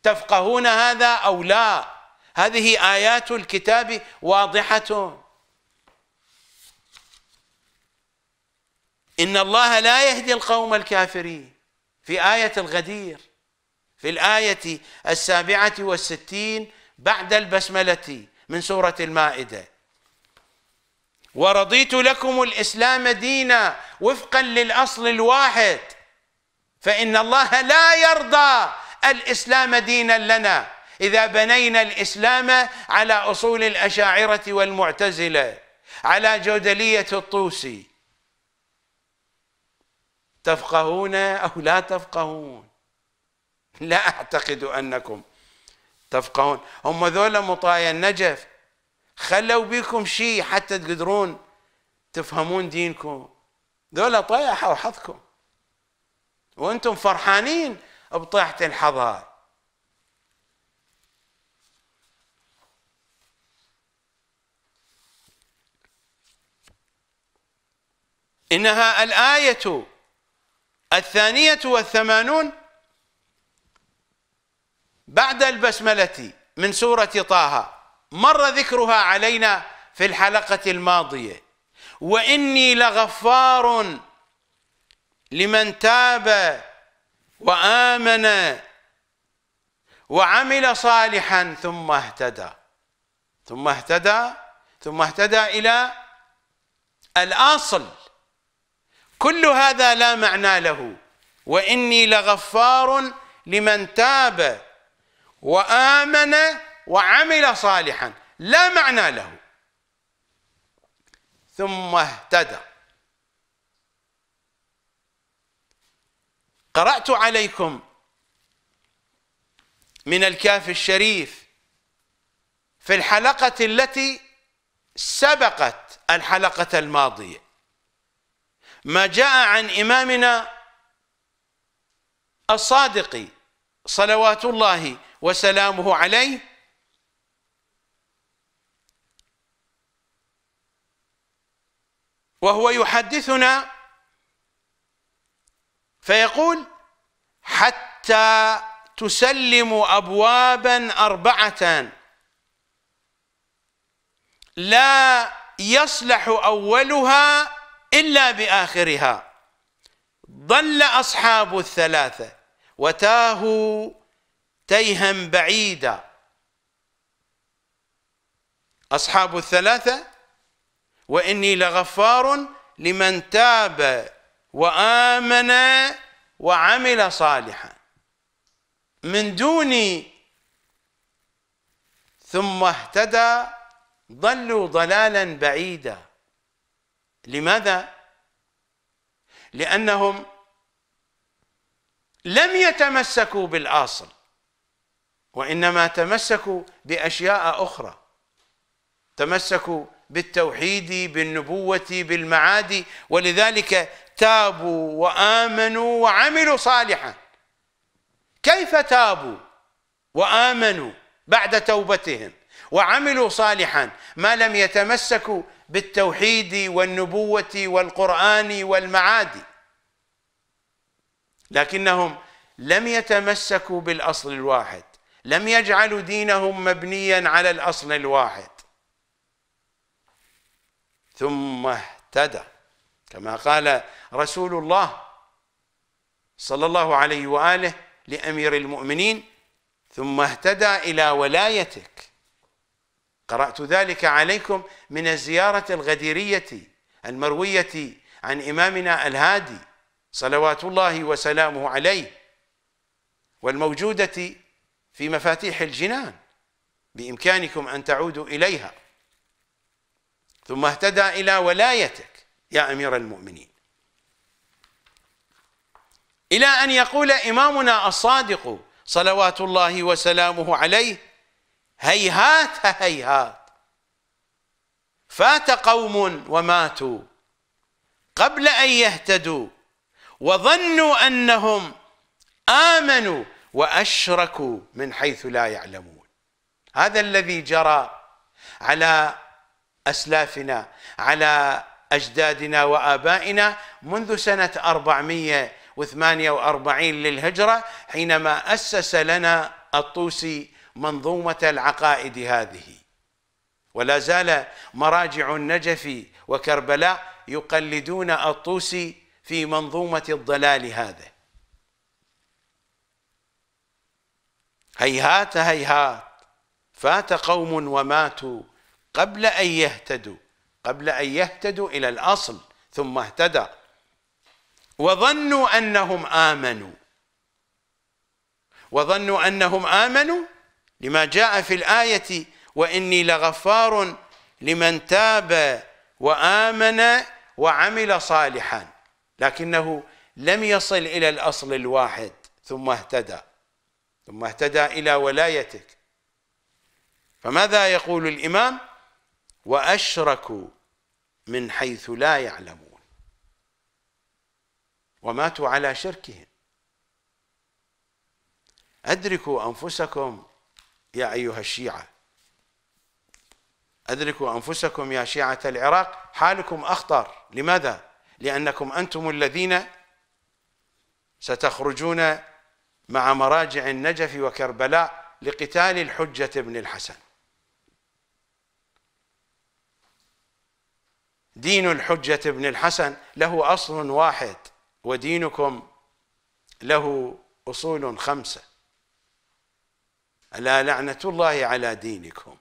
تفقهون هذا أو لا هذه آيات الكتاب واضحة إن الله لا يهدي القوم الكافرين في آية الغدير في الآية السابعة والستين بعد البسملة من سورة المائدة ورضيت لكم الإسلام دينا وفقا للأصل الواحد فإن الله لا يرضى الاسلام دينا لنا اذا بنينا الاسلام على اصول الاشاعره والمعتزله على جودليه الطوسي تفقهون او لا تفقهون لا اعتقد انكم تفقهون هم ذولا مطايا النجف خلوا بكم شيء حتى تقدرون تفهمون دينكم ذولا طيحوا حظكم وانتم فرحانين بطيحة الحضارة إنها الآية الثانية والثمانون بعد البسملة من سورة طه مر ذكرها علينا في الحلقة الماضية وإني لغفار لمن تاب وآمن وعمل صالحا ثم اهتدى ثم اهتدى ثم اهتدى إلى الأصل كل هذا لا معنى له وإني لغفار لمن تاب وآمن وعمل صالحا لا معنى له ثم اهتدى قرأت عليكم من الكاف الشريف في الحلقة التي سبقت الحلقة الماضية ما جاء عن إمامنا الصادق صلوات الله وسلامه عليه وهو يحدثنا فيقول حتى تسلموا أبوابا أربعة لا يصلح أولها إلا بآخرها ضل أصحاب الثلاثة وتاهوا تيها بعيدا أصحاب الثلاثة وإني لغفار لمن تاب وآمن وعمل صالحا من دون ثم اهتدى ضلوا ضلالا بعيدا لماذا؟ لأنهم لم يتمسكوا بالأصل وإنما تمسكوا بأشياء أخرى تمسكوا بالتوحيد بالنبوة بالمعاد ولذلك تابوا وامنوا وعملوا صالحا كيف تابوا وامنوا بعد توبتهم وعملوا صالحا ما لم يتمسكوا بالتوحيد والنبوه والقران والمعادي لكنهم لم يتمسكوا بالاصل الواحد لم يجعلوا دينهم مبنيا على الاصل الواحد ثم اهتدى كما قال رسول الله صلى الله عليه واله لامير المؤمنين ثم اهتدى الى ولايتك قرات ذلك عليكم من الزياره الغديريه المرويه عن امامنا الهادي صلوات الله وسلامه عليه والموجوده في مفاتيح الجنان بامكانكم ان تعودوا اليها ثم اهتدى الى ولايتك يا أمير المؤمنين إلى أن يقول إمامنا الصادق صلوات الله وسلامه عليه هيهات هيهات فات قوم وماتوا قبل أن يهتدوا وظنوا أنهم آمنوا وأشركوا من حيث لا يعلمون هذا الذي جرى على أسلافنا على أجدادنا وآبائنا منذ سنة 448 للهجرة حينما أسس لنا الطوسي منظومة العقائد هذه ولا زال مراجع النجف وكربلاء يقلدون الطوسي في منظومة الضلال هذا هيهات هيهات فات قوم وماتوا قبل أن يهتدوا قبل أن يهتدوا إلى الأصل ثم اهتدى وظنوا أنهم آمنوا وظنوا أنهم آمنوا لما جاء في الآية وإني لغفار لمن تاب وآمن وعمل صالحا لكنه لم يصل إلى الأصل الواحد ثم اهتدى ثم اهتدى إلى ولايتك فماذا يقول الإمام؟ واشركوا من حيث لا يعلمون وماتوا على شركهم ادركوا انفسكم يا ايها الشيعه ادركوا انفسكم يا شيعه العراق حالكم اخطر لماذا لانكم انتم الذين ستخرجون مع مراجع النجف وكربلاء لقتال الحجه بن الحسن دين الحجة ابن الحسن له أصل واحد ودينكم له أصول خمسة ألا لعنة الله على دينكم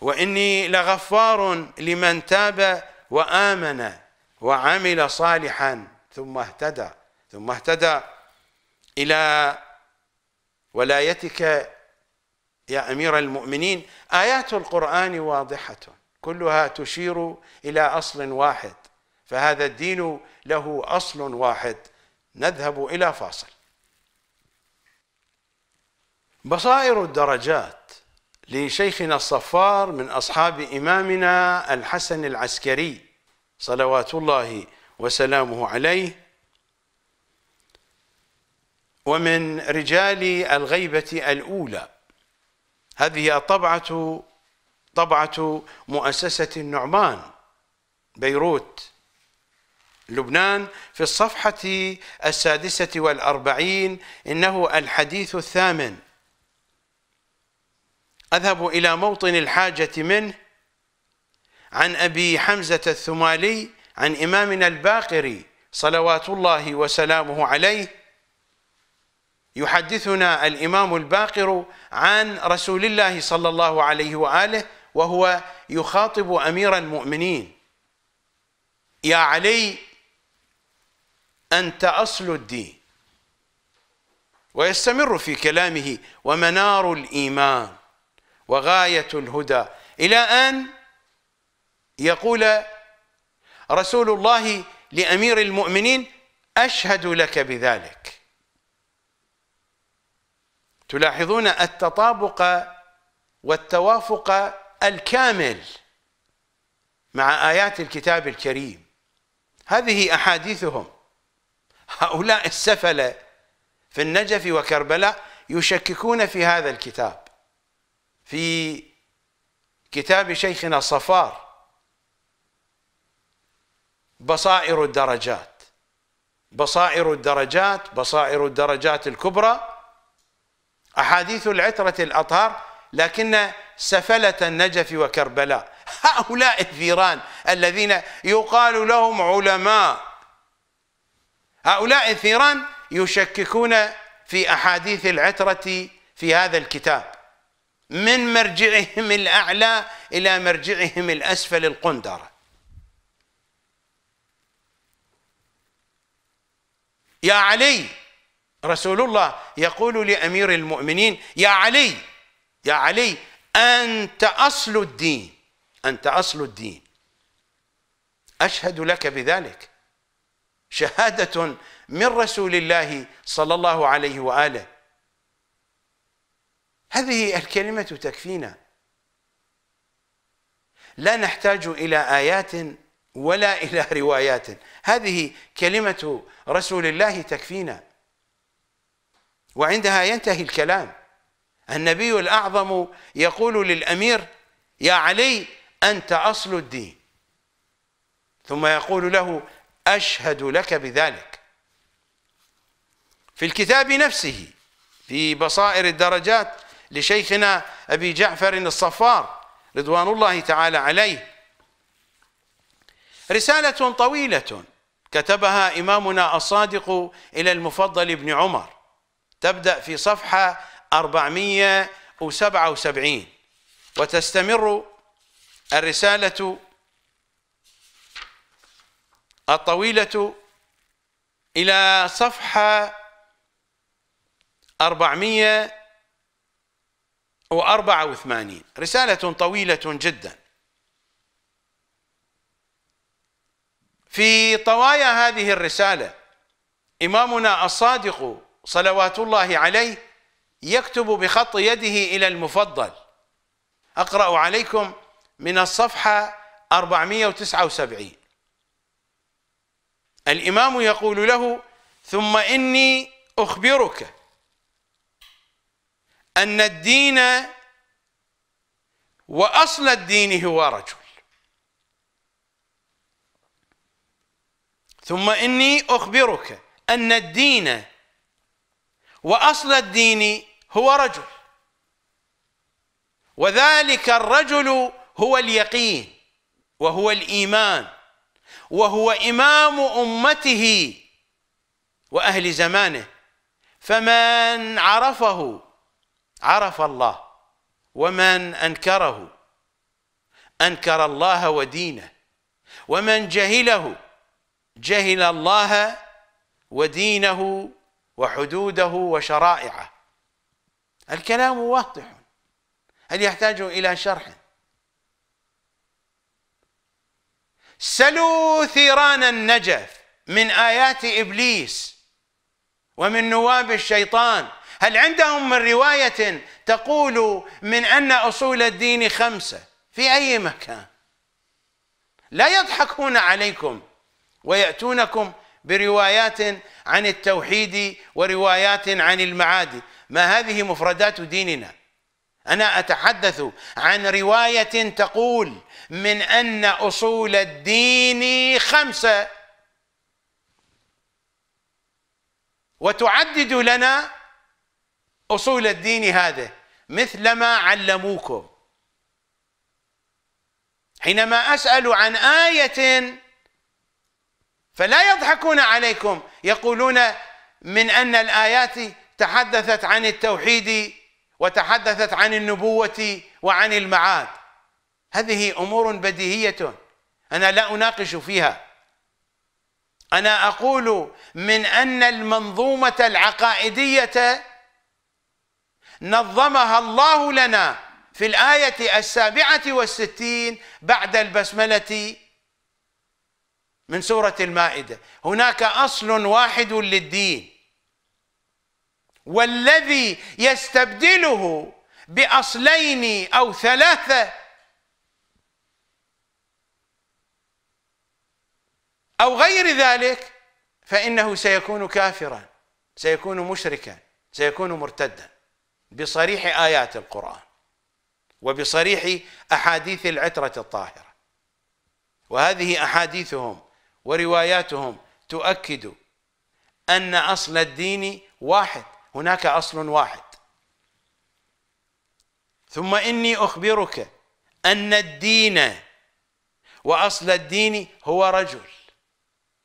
وإني لغفار لمن تاب وآمن وعمل صالحا ثم اهتدى ثم اهتدى إلى ولايتك يا امير المؤمنين ايات القران واضحه كلها تشير الى اصل واحد فهذا الدين له اصل واحد نذهب الى فاصل بصائر الدرجات لشيخنا الصفار من اصحاب امامنا الحسن العسكري صلوات الله وسلامه عليه ومن رجال الغيبه الاولى هذه طبعة طبعة مؤسسة النعمان بيروت لبنان في الصفحة السادسة والأربعين إنه الحديث الثامن أذهب إلى موطن الحاجة منه عن أبي حمزة الثمالي عن إمامنا الباقري صلوات الله وسلامه عليه يحدثنا الامام الباقر عن رسول الله صلى الله عليه واله وهو يخاطب امير المؤمنين يا علي انت اصل الدين ويستمر في كلامه ومنار الايمان وغايه الهدى الى ان يقول رسول الله لامير المؤمنين اشهد لك بذلك تلاحظون التطابق والتوافق الكامل مع آيات الكتاب الكريم هذه أحاديثهم هؤلاء السفلة في النجف وكربلاء يشككون في هذا الكتاب في كتاب شيخنا صفار بصائر الدرجات بصائر الدرجات بصائر الدرجات الكبرى أحاديث العترة الأطهار لكن سفلة النجف وكربلاء هؤلاء الثيران الذين يقال لهم علماء هؤلاء الثيران يشككون في أحاديث العترة في هذا الكتاب من مرجعهم الأعلى إلى مرجعهم الأسفل القندرة يا علي رسول الله يقول لأمير المؤمنين يا علي يا علي أنت أصل الدين أنت أصل الدين أشهد لك بذلك شهادة من رسول الله صلى الله عليه وآله هذه الكلمة تكفينا لا نحتاج إلى آيات ولا إلى روايات هذه كلمة رسول الله تكفينا وعندها ينتهي الكلام النبي الأعظم يقول للأمير يا علي أنت أصل الدين ثم يقول له أشهد لك بذلك في الكتاب نفسه في بصائر الدرجات لشيخنا أبي جعفر الصفار رضوان الله تعالى عليه رسالة طويلة كتبها إمامنا الصادق إلى المفضل بن عمر تبدأ في صفحة 477 وتستمر الرسالة الطويلة إلى صفحة 484 رسالة طويلة جدا في طوايا هذه الرسالة إمامنا الصادق صلوات الله عليه يكتب بخط يده إلى المفضل أقرأ عليكم من الصفحة 479 الإمام يقول له ثم إني أخبرك أن الدين وأصل الدين هو رجل ثم إني أخبرك أن الدين واصل الدين هو رجل وذلك الرجل هو اليقين وهو الايمان وهو امام امته واهل زمانه فمن عرفه عرف الله ومن انكره انكر الله ودينه ومن جهله جهل الله ودينه وحدوده وشرائعه الكلام واضح هل يحتاج إلى شرح سلوا ثيران النجف من آيات إبليس ومن نواب الشيطان هل عندهم من رواية تقول من أن أصول الدين خمسة في أي مكان لا يضحكون عليكم ويأتونكم بروايات عن التوحيد وروايات عن المعاد ما هذه مفردات ديننا أنا أتحدث عن رواية تقول من أن أصول الدين خمسة وتعدد لنا أصول الدين هذا مثل ما علموكم حينما أسأل عن آية فلا يضحكون عليكم يقولون من ان الايات تحدثت عن التوحيد وتحدثت عن النبوه وعن المعاد هذه امور بديهيه انا لا اناقش فيها انا اقول من ان المنظومه العقائديه نظمها الله لنا في الايه السابعه والستين بعد البسمله من سورة المائدة هناك أصل واحد للدين والذي يستبدله بأصلين أو ثلاثة أو غير ذلك فإنه سيكون كافرا سيكون مشركا سيكون مرتدا بصريح آيات القرآن وبصريح أحاديث العترة الطاهرة وهذه أحاديثهم ورواياتهم تؤكد ان اصل الدين واحد هناك اصل واحد ثم اني اخبرك ان الدين واصل الدين هو رجل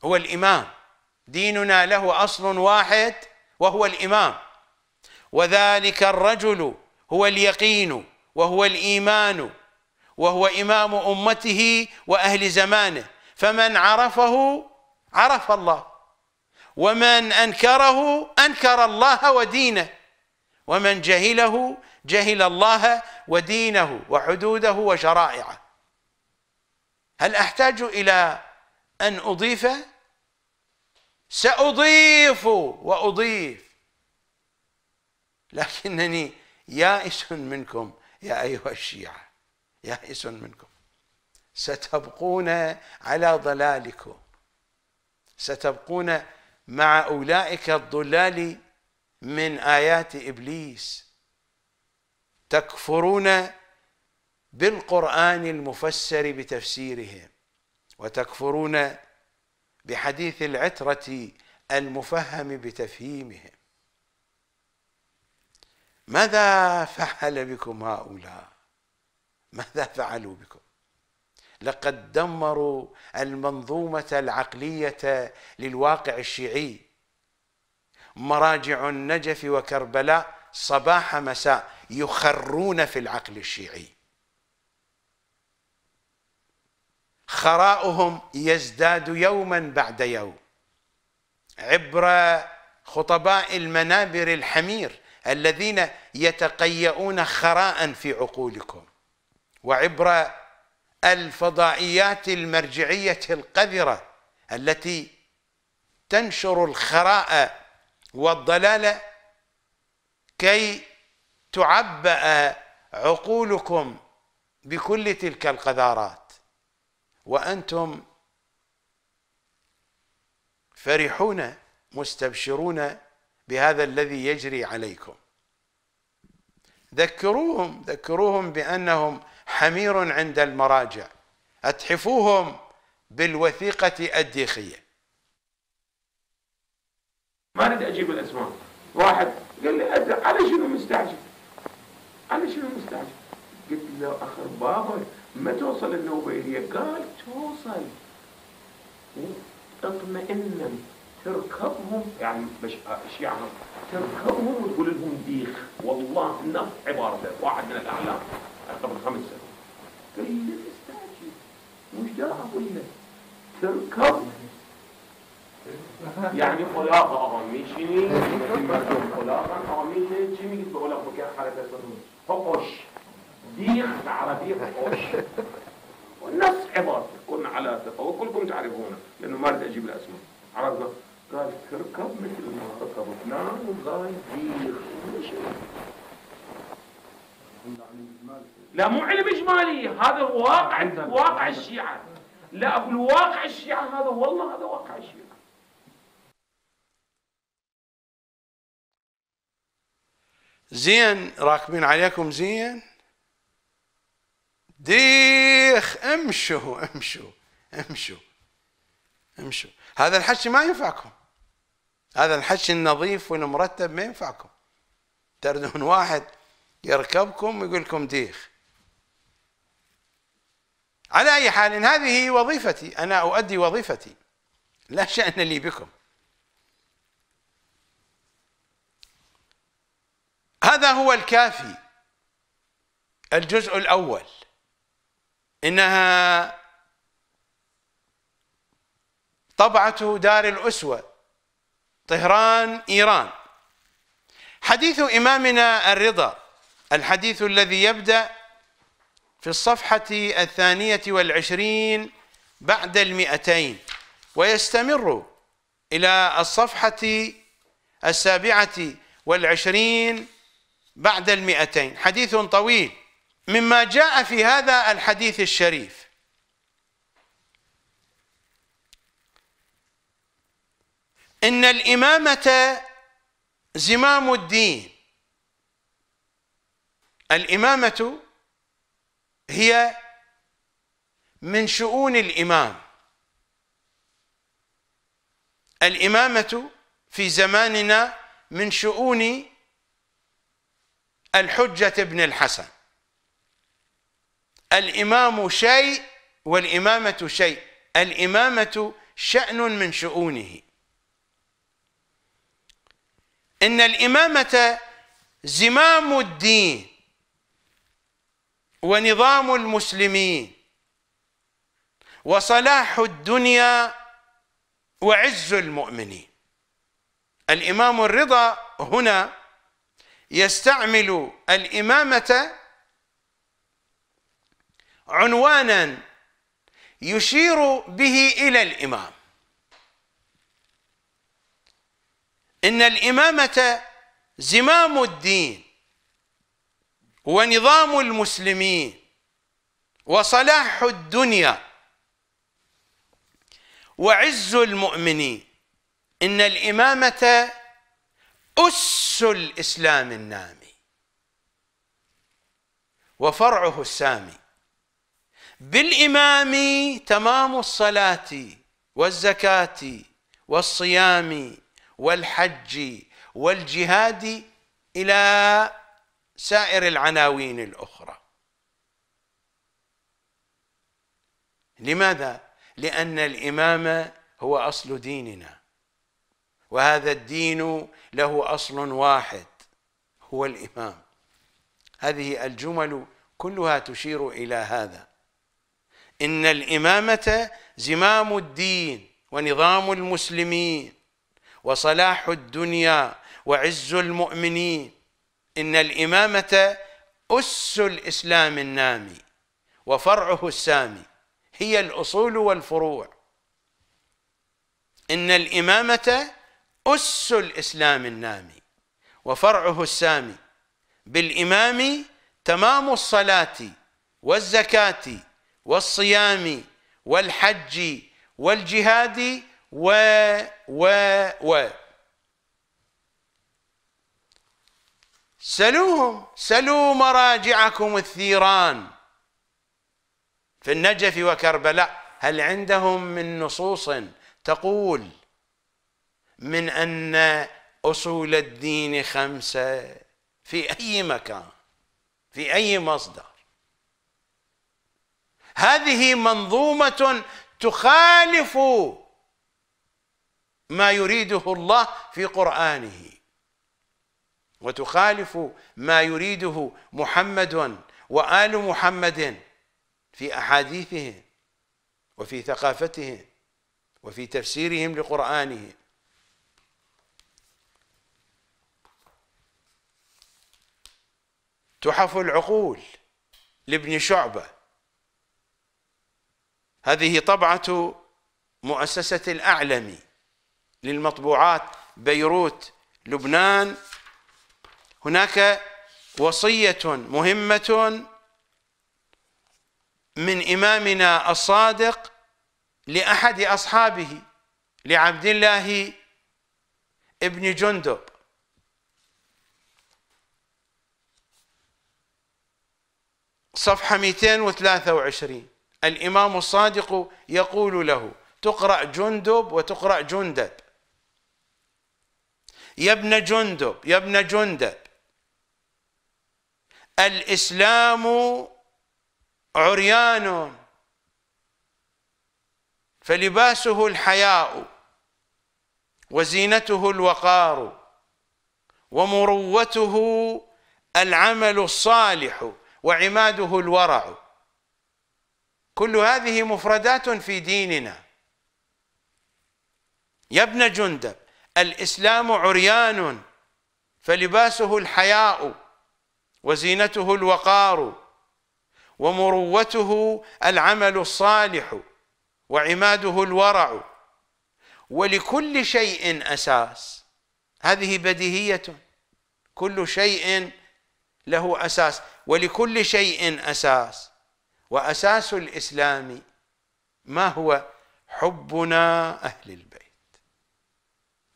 هو الامام ديننا له اصل واحد وهو الامام وذلك الرجل هو اليقين وهو الايمان وهو امام امته واهل زمانه فمن عرفه عرف الله ومن انكره انكر الله ودينه ومن جهله جهل الله ودينه وحدوده وشرائعه هل احتاج الى ان اضيف ساضيف واضيف لكنني يائس منكم يا ايها الشيعه يائس منكم ستبقون على ضلالكم ستبقون مع أولئك الضلال من آيات إبليس تكفرون بالقرآن المفسر بتفسيرهم وتكفرون بحديث العترة المفهم بتفهيمهم ماذا فعل بكم هؤلاء ماذا فعلوا بكم لقد دمروا المنظومه العقليه للواقع الشيعي مراجع النجف وكربلاء صباح مساء يخرون في العقل الشيعي خراؤهم يزداد يوما بعد يوم عبر خطباء المنابر الحمير الذين يتقيؤون خراء في عقولكم وعبر الفضائيات المرجعية القذرة التي تنشر الخراء والضلال كي تعبأ عقولكم بكل تلك القذارات وأنتم فرحون مستبشرون بهذا الذي يجري عليكم ذكروهم ذكروهم بأنهم حمير عند المراجع اتحفوهم بالوثيقة الديخية ما اريد اجيب الاسماء واحد قال لي على شنو مستعجل على شنو مستعجل قلت له اخر بابا ما توصل النوبة إلي قال توصل اطمئنا تركبهم يعني بش... شيعهم يعني؟ تركبهم وتقول لهم ديخ والله نفس عبارته واحد من الاعلام قبل خمس سنوات قال لي لا تستعجل مش داعة ولا تركب يعني خلاقة آمیشینی مردم خلاقا آمیشه چی ميجي تقول لك بكير حركة بدون فقش ديخ عربي فقش والنص عبارة كنا على ثقة وكلكم تعرفونه لأنه ما أريد أجيب الأسماء عرفنا قال تركب مثل ما ركبتنا نعم، وقال ديخ لا مو علم اجمالي هذا واقع واقع الشيعه لا اقول واقع الشيعه هذا والله هذا واقع الشيعه زين راكبين عليكم زين ديخ امشوا امشوا امشوا امشوا هذا الحكي ما ينفعكم هذا الحكي النظيف والمرتب ما ينفعكم تردون واحد يركبكم ويقول لكم ديخ على أي حال إن هذه وظيفتي أنا أؤدي وظيفتي لا شأن لي بكم هذا هو الكافي الجزء الأول إنها طبعة دار الأسوة طهران إيران حديث إمامنا الرضا الحديث الذي يبدأ في الصفحة الثانية والعشرين بعد المئتين ويستمر إلى الصفحة السابعة والعشرين بعد المئتين حديث طويل مما جاء في هذا الحديث الشريف إن الإمامة زمام الدين الإمامة هي من شؤون الإمام الإمامة في زماننا من شؤون الحجة ابن الحسن الإمام شيء والإمامة شيء الإمامة شأن من شؤونه إن الإمامة زمام الدين ونظام المسلمين وصلاح الدنيا وعز المؤمنين الإمام الرضا هنا يستعمل الإمامة عنوانا يشير به إلى الإمام إن الإمامة زمام الدين ونظام المسلمين وصلاح الدنيا وعز المؤمنين ان الامامه اس الاسلام النامي وفرعه السامي بالامام تمام الصلاه والزكاه والصيام والحج والجهاد الى سائر العناوين الاخرى لماذا لان الامام هو اصل ديننا وهذا الدين له اصل واحد هو الامام هذه الجمل كلها تشير الى هذا ان الامامه زمام الدين ونظام المسلمين وصلاح الدنيا وعز المؤمنين إن الإمامة أس الإسلام النامي وفرعه السامي هي الأصول والفروع إن الإمامة أس الإسلام النامي وفرعه السامي بالإمام تمام الصلاة والزكاة والصيام والحج والجهاد و و و سلوهم سلوا مراجعكم الثيران في النجف وكربلاء هل عندهم من نصوص تقول من أن أصول الدين خمسة في أي مكان في أي مصدر هذه منظومة تخالف ما يريده الله في قرآنه وتخالف ما يريده محمد وآل محمد في أحاديثهم وفي ثقافتهم وفي تفسيرهم لقرآنه تحف العقول لابن شعبة هذه طبعة مؤسسة الأعلم للمطبوعات بيروت لبنان هناك وصية مهمة من إمامنا الصادق لأحد أصحابه لعبد الله ابن جندب صفحة 223 الإمام الصادق يقول له تقرأ جندب وتقرأ جندب يا ابن جندب يا ابن جندب الإسلام عريان فلباسه الحياء وزينته الوقار ومروته العمل الصالح وعماده الورع كل هذه مفردات في ديننا يا ابن جندب الإسلام عريان فلباسه الحياء وزينته الوقار ومروته العمل الصالح وعماده الورع ولكل شيء اساس هذه بديهيه كل شيء له اساس ولكل شيء اساس واساس الاسلام ما هو حبنا اهل البيت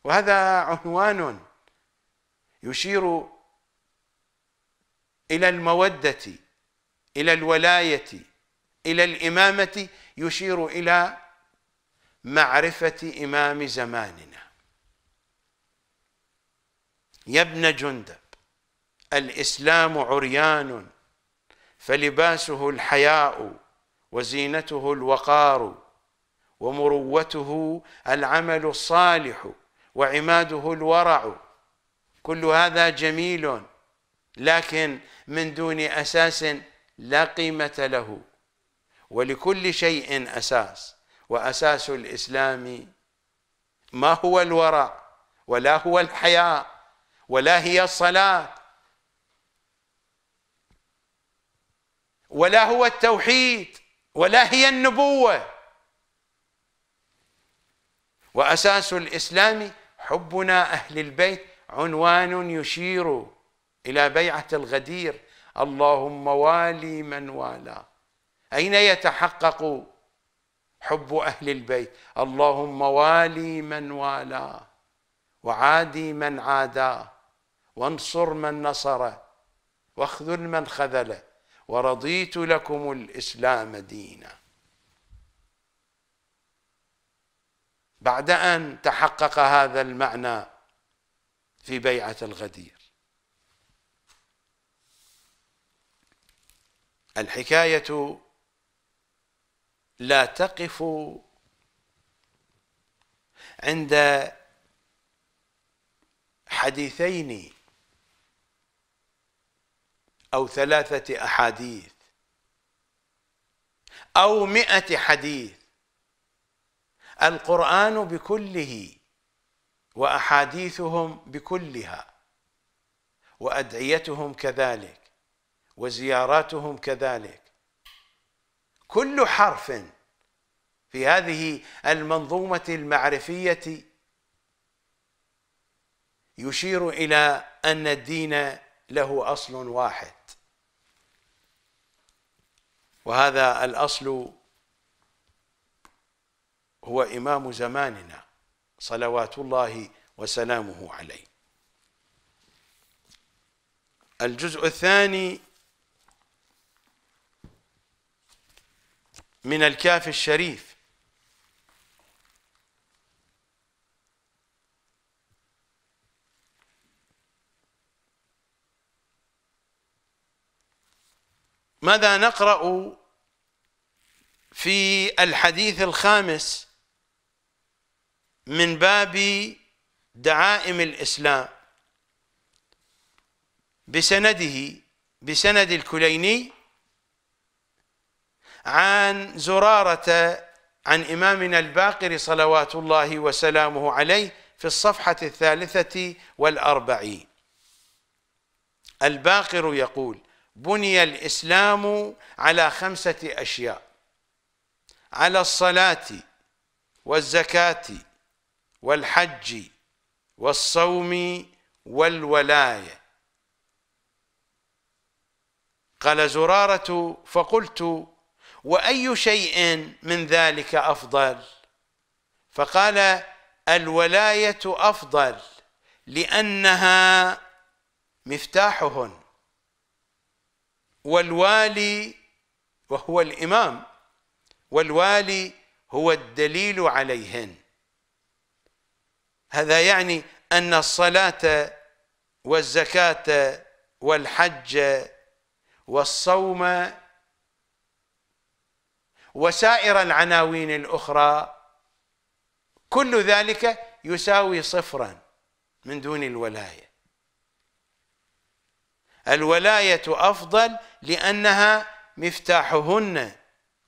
وهذا عنوان يشير إلى المودة إلى الولاية إلى الإمامة يشير إلى معرفة إمام زماننا يا ابن جندب الإسلام عريان فلباسه الحياء وزينته الوقار ومروته العمل الصالح وعماده الورع كل هذا جميل لكن من دون أساس لا قيمة له ولكل شيء أساس وأساس الإسلام ما هو الورع ولا هو الحياء ولا هي الصلاة ولا هو التوحيد ولا هي النبوة وأساس الإسلام حبنا أهل البيت عنوان يشير إلى بيعة الغدير اللهم والي من والى أين يتحقق حب أهل البيت اللهم والي من والى وعادي من عاداه وانصر من نصره واخذل من خذله ورضيت لكم الإسلام دينا بعد أن تحقق هذا المعنى في بيعة الغدير الحكاية لا تقف عند حديثين أو ثلاثة أحاديث أو مئة حديث القرآن بكله وأحاديثهم بكلها وأدعيتهم كذلك وزياراتهم كذلك كل حرف في هذه المنظومة المعرفية يشير إلى أن الدين له أصل واحد وهذا الأصل هو إمام زماننا صلوات الله وسلامه عليه الجزء الثاني من الكاف الشريف ماذا نقرأ في الحديث الخامس من باب دعائم الإسلام بسنده بسند الكليني عن زرارة عن إمامنا الباقر صلوات الله وسلامه عليه في الصفحة الثالثة والأربعين الباقر يقول بني الإسلام على خمسة أشياء على الصلاة والزكاة والحج والصوم والولاية قال زرارة فقلت واي شيء من ذلك افضل فقال الولايه افضل لانها مفتاحهن والوالي وهو الامام والوالي هو الدليل عليهن هذا يعني ان الصلاه والزكاه والحج والصوم وسائر العناوين الأخرى كل ذلك يساوي صفرا من دون الولاية الولاية أفضل لأنها مفتاحهن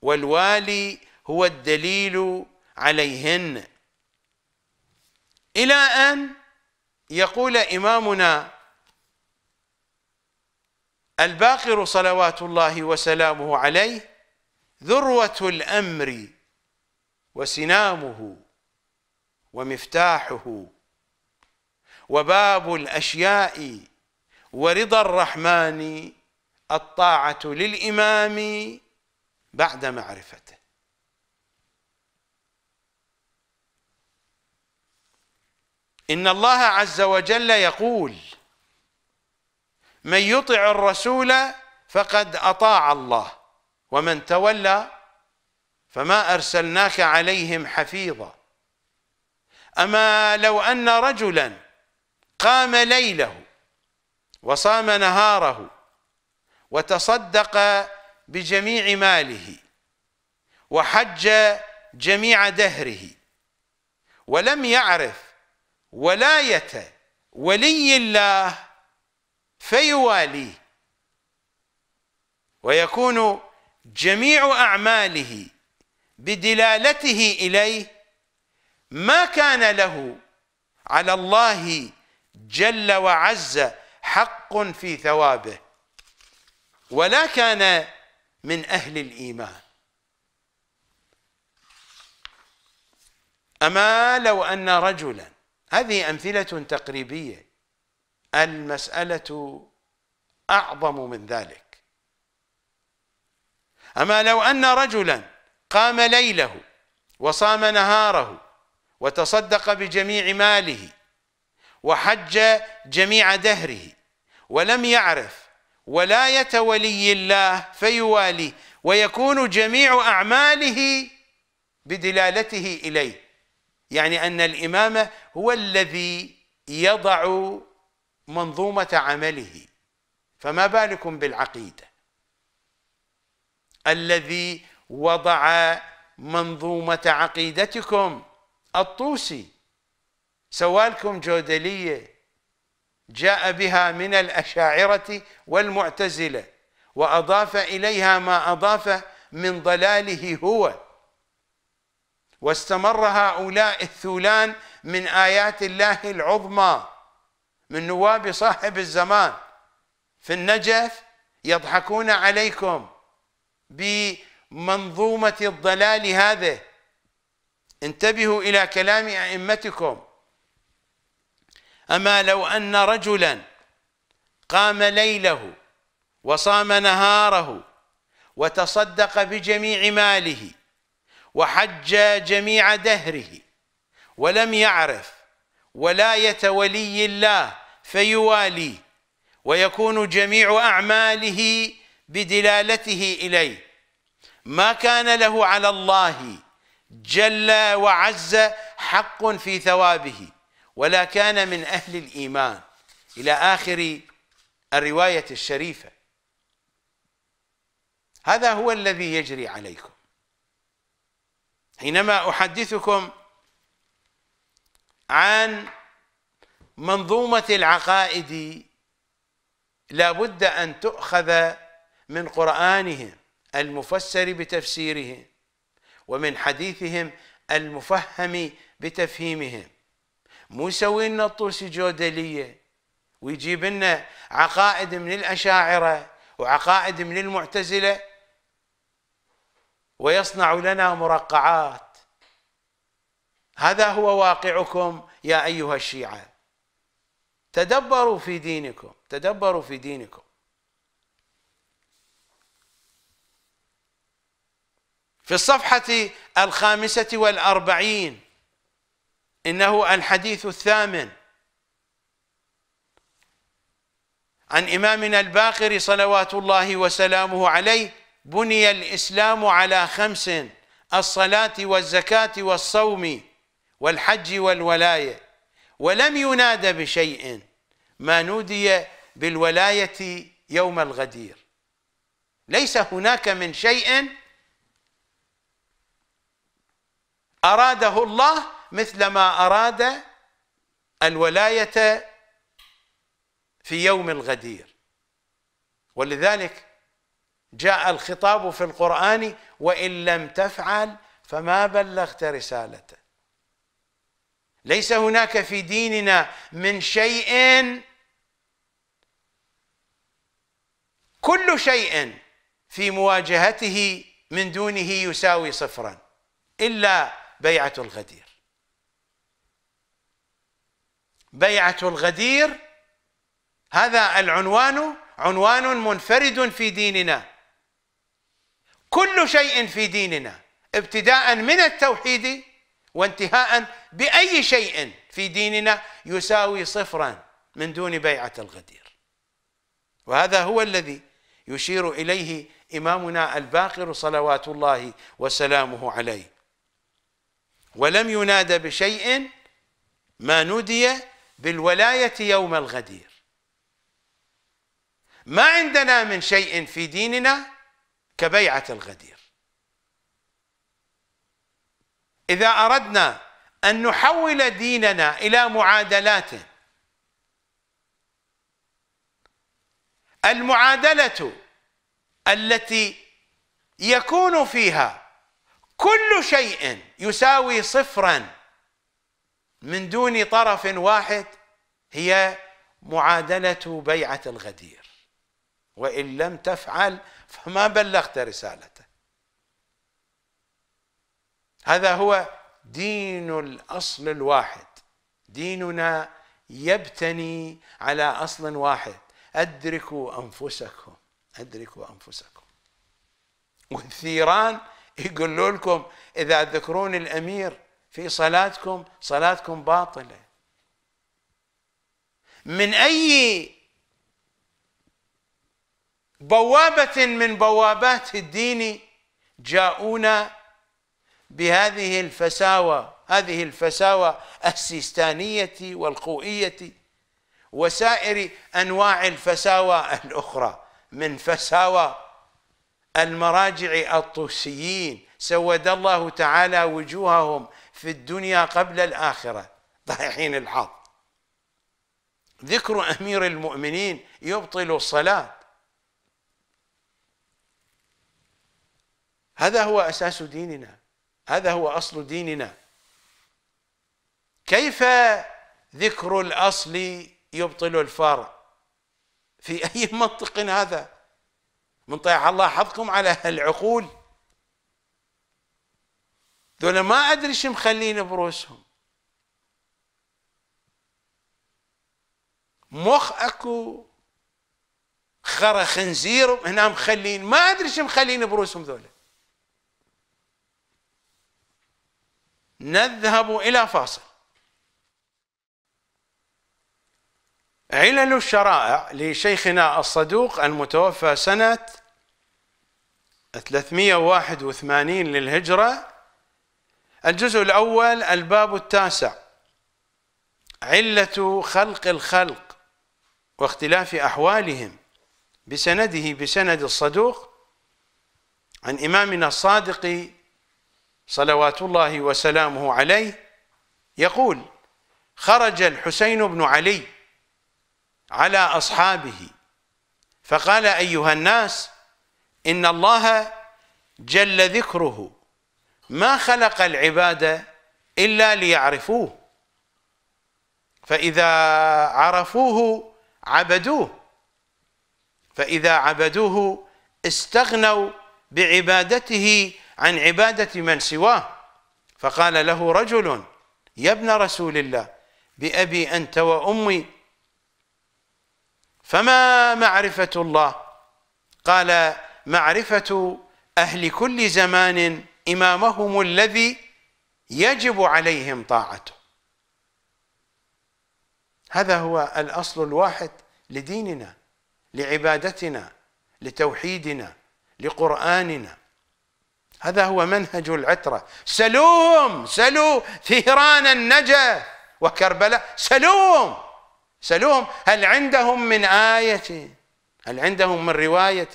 والوالي هو الدليل عليهن إلى أن يقول إمامنا الباقر صلوات الله وسلامه عليه ذروه الامر وسنامه ومفتاحه وباب الاشياء ورضا الرحمن الطاعه للامام بعد معرفته ان الله عز وجل يقول من يطع الرسول فقد اطاع الله ومن تولى فما أرسلناك عليهم حفيظا أما لو أن رجلا قام ليله وصام نهاره وتصدق بجميع ماله وحج جميع دهره ولم يعرف ولاية ولي الله فيواليه ويكون جميع اعماله بدلالته اليه ما كان له على الله جل وعز حق في ثوابه ولا كان من اهل الايمان اما لو ان رجلا هذه امثله تقريبيه المساله اعظم من ذلك أما لو أن رجلا قام ليله وصام نهاره وتصدق بجميع ماله وحج جميع دهره ولم يعرف ولاية ولي الله فيوالي ويكون جميع أعماله بدلالته إليه يعني أن الإمام هو الذي يضع منظومة عمله فما بالكم بالعقيدة الذي وضع منظومة عقيدتكم الطوسي سوالكم جودلية جاء بها من الأشاعرة والمعتزلة وأضاف إليها ما أضاف من ضلاله هو واستمر هؤلاء الثولان من آيات الله العظمى من نواب صاحب الزمان في النجف يضحكون عليكم بمنظومة الضلال هذه انتبهوا إلى كلام أئمتكم أما لو أن رجلا قام ليله وصام نهاره وتصدق بجميع ماله وحج جميع دهره ولم يعرف ولاية ولي الله فيوالي ويكون جميع أعماله بدلالته إليه ما كان له على الله جل وعز حق في ثوابه ولا كان من أهل الإيمان إلى آخر الرواية الشريفة هذا هو الذي يجري عليكم حينما أحدثكم عن منظومة العقائد لابد أن تؤخذ من قرآنهم المفسر بتفسيره ومن حديثهم المفهم بتفهيمهم مو يسوي لنا الطوسي جودليه ويجيب لنا عقائد من الاشاعره وعقائد من المعتزله ويصنع لنا مرقعات هذا هو واقعكم يا ايها الشيعه تدبروا في دينكم تدبروا في دينكم في الصفحة الخامسة والأربعين إنه الحديث الثامن عن إمامنا الباقر صلوات الله وسلامه عليه بني الإسلام على خمس الصلاة والزكاة والصوم والحج والولاية ولم ينادى بشيء ما نودي بالولاية يوم الغدير ليس هناك من شيء أراده الله مثلما أراد الولاية في يوم الغدير ولذلك جاء الخطاب في القرآن وإن لم تفعل فما بلغت رسالته ليس هناك في ديننا من شيء كل شيء في مواجهته من دونه يساوي صفرا إلا بيعة الغدير بيعة الغدير هذا العنوان عنوان منفرد في ديننا كل شيء في ديننا ابتداء من التوحيد وانتهاء بأي شيء في ديننا يساوي صفرا من دون بيعة الغدير وهذا هو الذي يشير إليه إمامنا الباقر صلوات الله وسلامه عليه ولم ينادى بشيء ما نودي بالولاية يوم الغدير ما عندنا من شيء في ديننا كبيعة الغدير إذا أردنا أن نحول ديننا إلى معادلات المعادلة التي يكون فيها كل شيء يساوي صفرا من دون طرف واحد هي معادله بيعه الغدير وان لم تفعل فما بلغت رسالته هذا هو دين الاصل الواحد ديننا يبتني على اصل واحد ادركوا انفسكم ادركوا انفسكم والثيران يقولوا لكم إذا تذكرون الأمير في صلاتكم صلاتكم باطلة من أي بوابة من بوابات الدين جاءونا بهذه الفساوة هذه الفساوة السيستانية والقوئية وسائر أنواع الفساوة الأخرى من فساوى المراجع الطوسيين سود الله تعالى وجوههم في الدنيا قبل الآخرة ضحيحين الحظ ذكر أمير المؤمنين يبطل الصلاة هذا هو أساس ديننا هذا هو أصل ديننا كيف ذكر الأصل يبطل الفرع في أي منطق هذا من طيح الله حظكم على هالعقول دول ما ادري شو مخلين بروسهم مخ اكو خرى خنزير هنا مخلين ما ادري شو مخلين بروسهم دول نذهب الى فاصل علل الشرائع لشيخنا الصدوق المتوفى سنه 381 للهجرة الجزء الأول الباب التاسع علة خلق الخلق واختلاف أحوالهم بسنده بسند الصدوق عن إمامنا الصادق صلوات الله وسلامه عليه يقول خرج الحسين بن علي على أصحابه فقال أيها الناس إن الله جل ذكره ما خلق العباد إلا ليعرفوه فإذا عرفوه عبدوه فإذا عبدوه استغنوا بعبادته عن عبادة من سواه فقال له رجل يا ابن رسول الله بأبي أنت وأمي فما معرفة الله قال معرفة أهل كل زمان إمامهم الذي يجب عليهم طاعته هذا هو الأصل الواحد لديننا لعبادتنا لتوحيدنا لقرآننا هذا هو منهج العترة سلوهم سلوا ثيران النجا وكربلاء سلوهم سلوهم هل عندهم من آية هل عندهم من رواية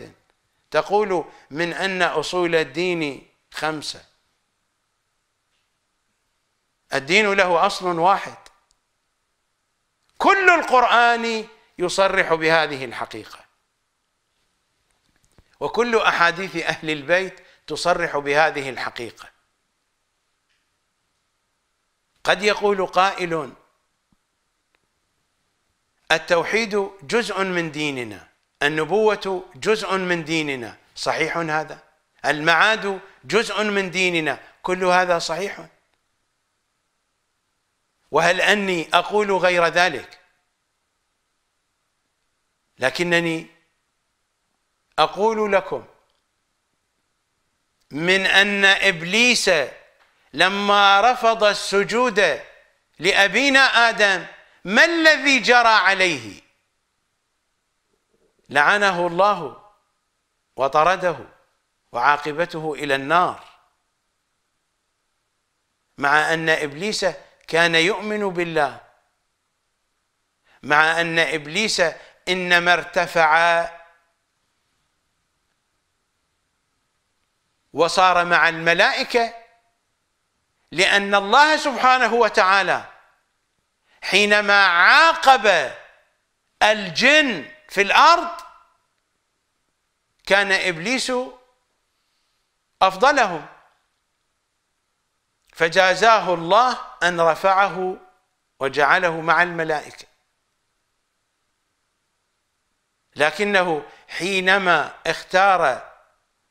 تقول من أن أصول الدين خمسة الدين له أصل واحد كل القرآن يصرح بهذه الحقيقة وكل أحاديث أهل البيت تصرح بهذه الحقيقة قد يقول قائل التوحيد جزء من ديننا النبوة جزء من ديننا صحيح هذا المعاد جزء من ديننا كل هذا صحيح وهل أني أقول غير ذلك لكنني أقول لكم من أن إبليس لما رفض السجود لأبينا آدم ما الذي جرى عليه لعنه الله وطرده وعاقبته الى النار مع ان ابليس كان يؤمن بالله مع ان ابليس انما ارتفع وصار مع الملائكه لان الله سبحانه وتعالى حينما عاقب الجن في الارض كان ابليس افضلهم فجازاه الله ان رفعه وجعله مع الملائكه لكنه حينما اختار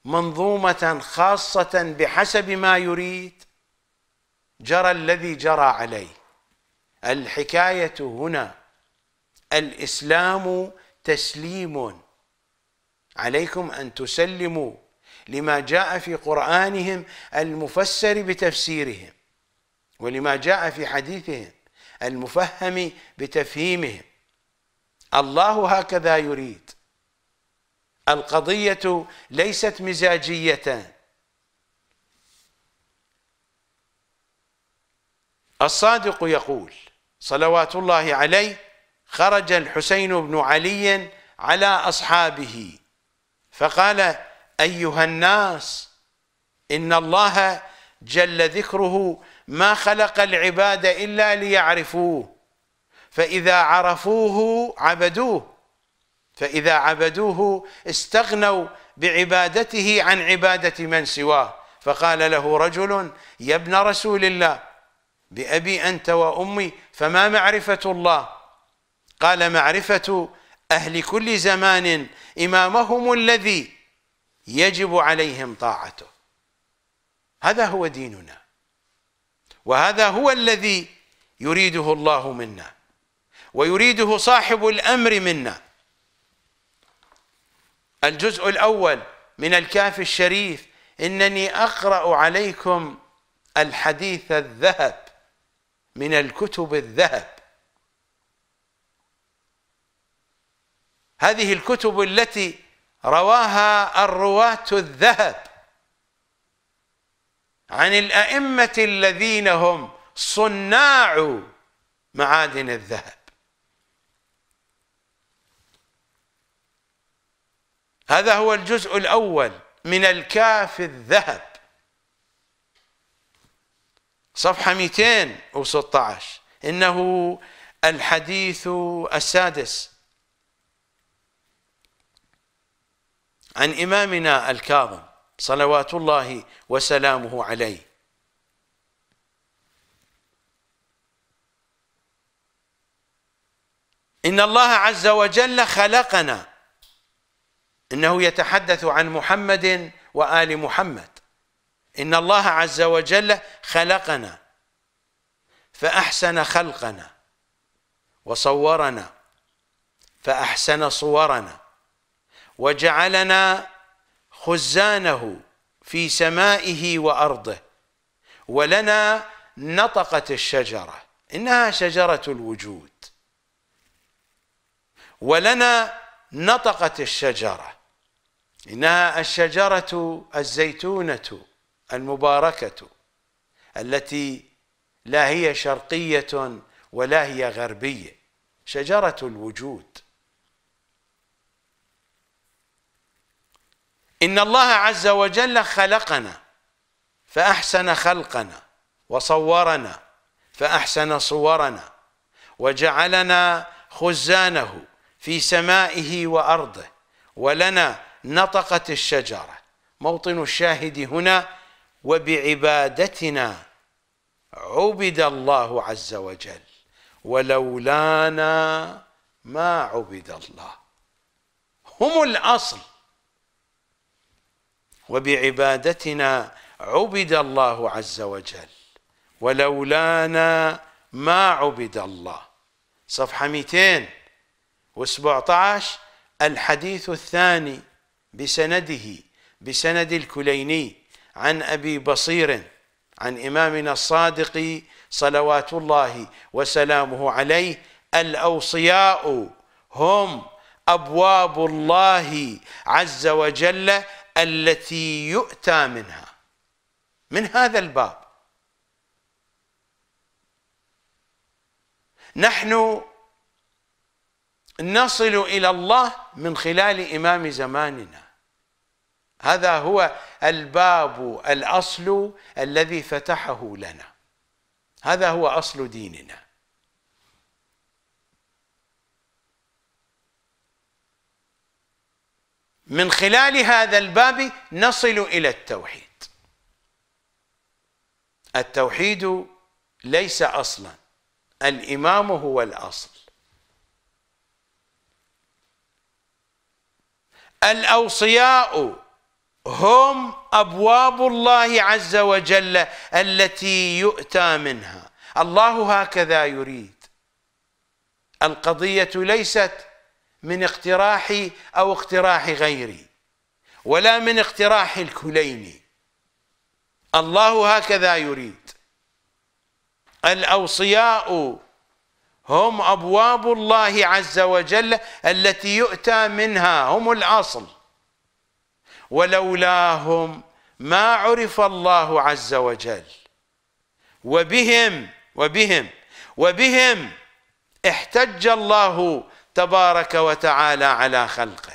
منظومه خاصه بحسب ما يريد جرى الذي جرى عليه الحكايه هنا الاسلام تسليم عليكم ان تسلموا لما جاء في قرانهم المفسر بتفسيرهم ولما جاء في حديثهم المفهم بتفهيمهم الله هكذا يريد القضيه ليست مزاجيه الصادق يقول صلوات الله عليه خرج الحسين بن علي على أصحابه فقال أيها الناس إن الله جل ذكره ما خلق العباد إلا ليعرفوه فإذا عرفوه عبدوه فإذا عبدوه استغنوا بعبادته عن عبادة من سواه فقال له رجل يا ابن رسول الله بأبي أنت وأمي فما معرفة الله قال معرفة أهل كل زمان إمامهم الذي يجب عليهم طاعته هذا هو ديننا وهذا هو الذي يريده الله منا ويريده صاحب الأمر منا الجزء الأول من الكاف الشريف إنني أقرأ عليكم الحديث الذهب من الكتب الذهب هذه الكتب التي رواها الرواة الذهب عن الأئمة الذين هم صناع معادن الذهب هذا هو الجزء الأول من الكاف الذهب صفحة 216 إنه الحديث السادس عن إمامنا الكاظم صلوات الله وسلامه عليه إن الله عز وجل خلقنا إنه يتحدث عن محمد وآل محمد إن الله عز وجل خلقنا فأحسن خلقنا وصورنا فأحسن صورنا وجعلنا خزانه في سمائه وارضه ولنا نطقت الشجره انها شجره الوجود ولنا نطقت الشجره انها الشجره الزيتونه المباركه التي لا هي شرقيه ولا هي غربيه شجره الوجود إن الله عز وجل خلقنا فأحسن خلقنا وصورنا فأحسن صورنا وجعلنا خزانه في سمائه وأرضه ولنا نطقت الشجرة موطن الشاهد هنا وبعبادتنا عبد الله عز وجل ولولانا ما عبد الله هم الأصل وبعبادتنا عبد الله عز وجل ولولانا ما عبد الله صفحة 217 الحديث الثاني بسنده بسند الكليني عن أبي بصير عن إمامنا الصادق صلوات الله وسلامه عليه الأوصياء هم أبواب الله عز وجل التي يؤتى منها من هذا الباب نحن نصل إلى الله من خلال إمام زماننا هذا هو الباب الأصل الذي فتحه لنا هذا هو أصل ديننا من خلال هذا الباب نصل إلى التوحيد التوحيد ليس أصلا الإمام هو الأصل الأوصياء هم أبواب الله عز وجل التي يؤتى منها الله هكذا يريد القضية ليست من اقتراحي أو اقتراح غيري ولا من اقتراح الكلين الله هكذا يريد الأوصياء هم أبواب الله عز وجل التي يؤتى منها هم الأصل ولولاهم ما عرف الله عز وجل وبهم وبهم وبهم احتج الله تبارك وتعالى على خلقه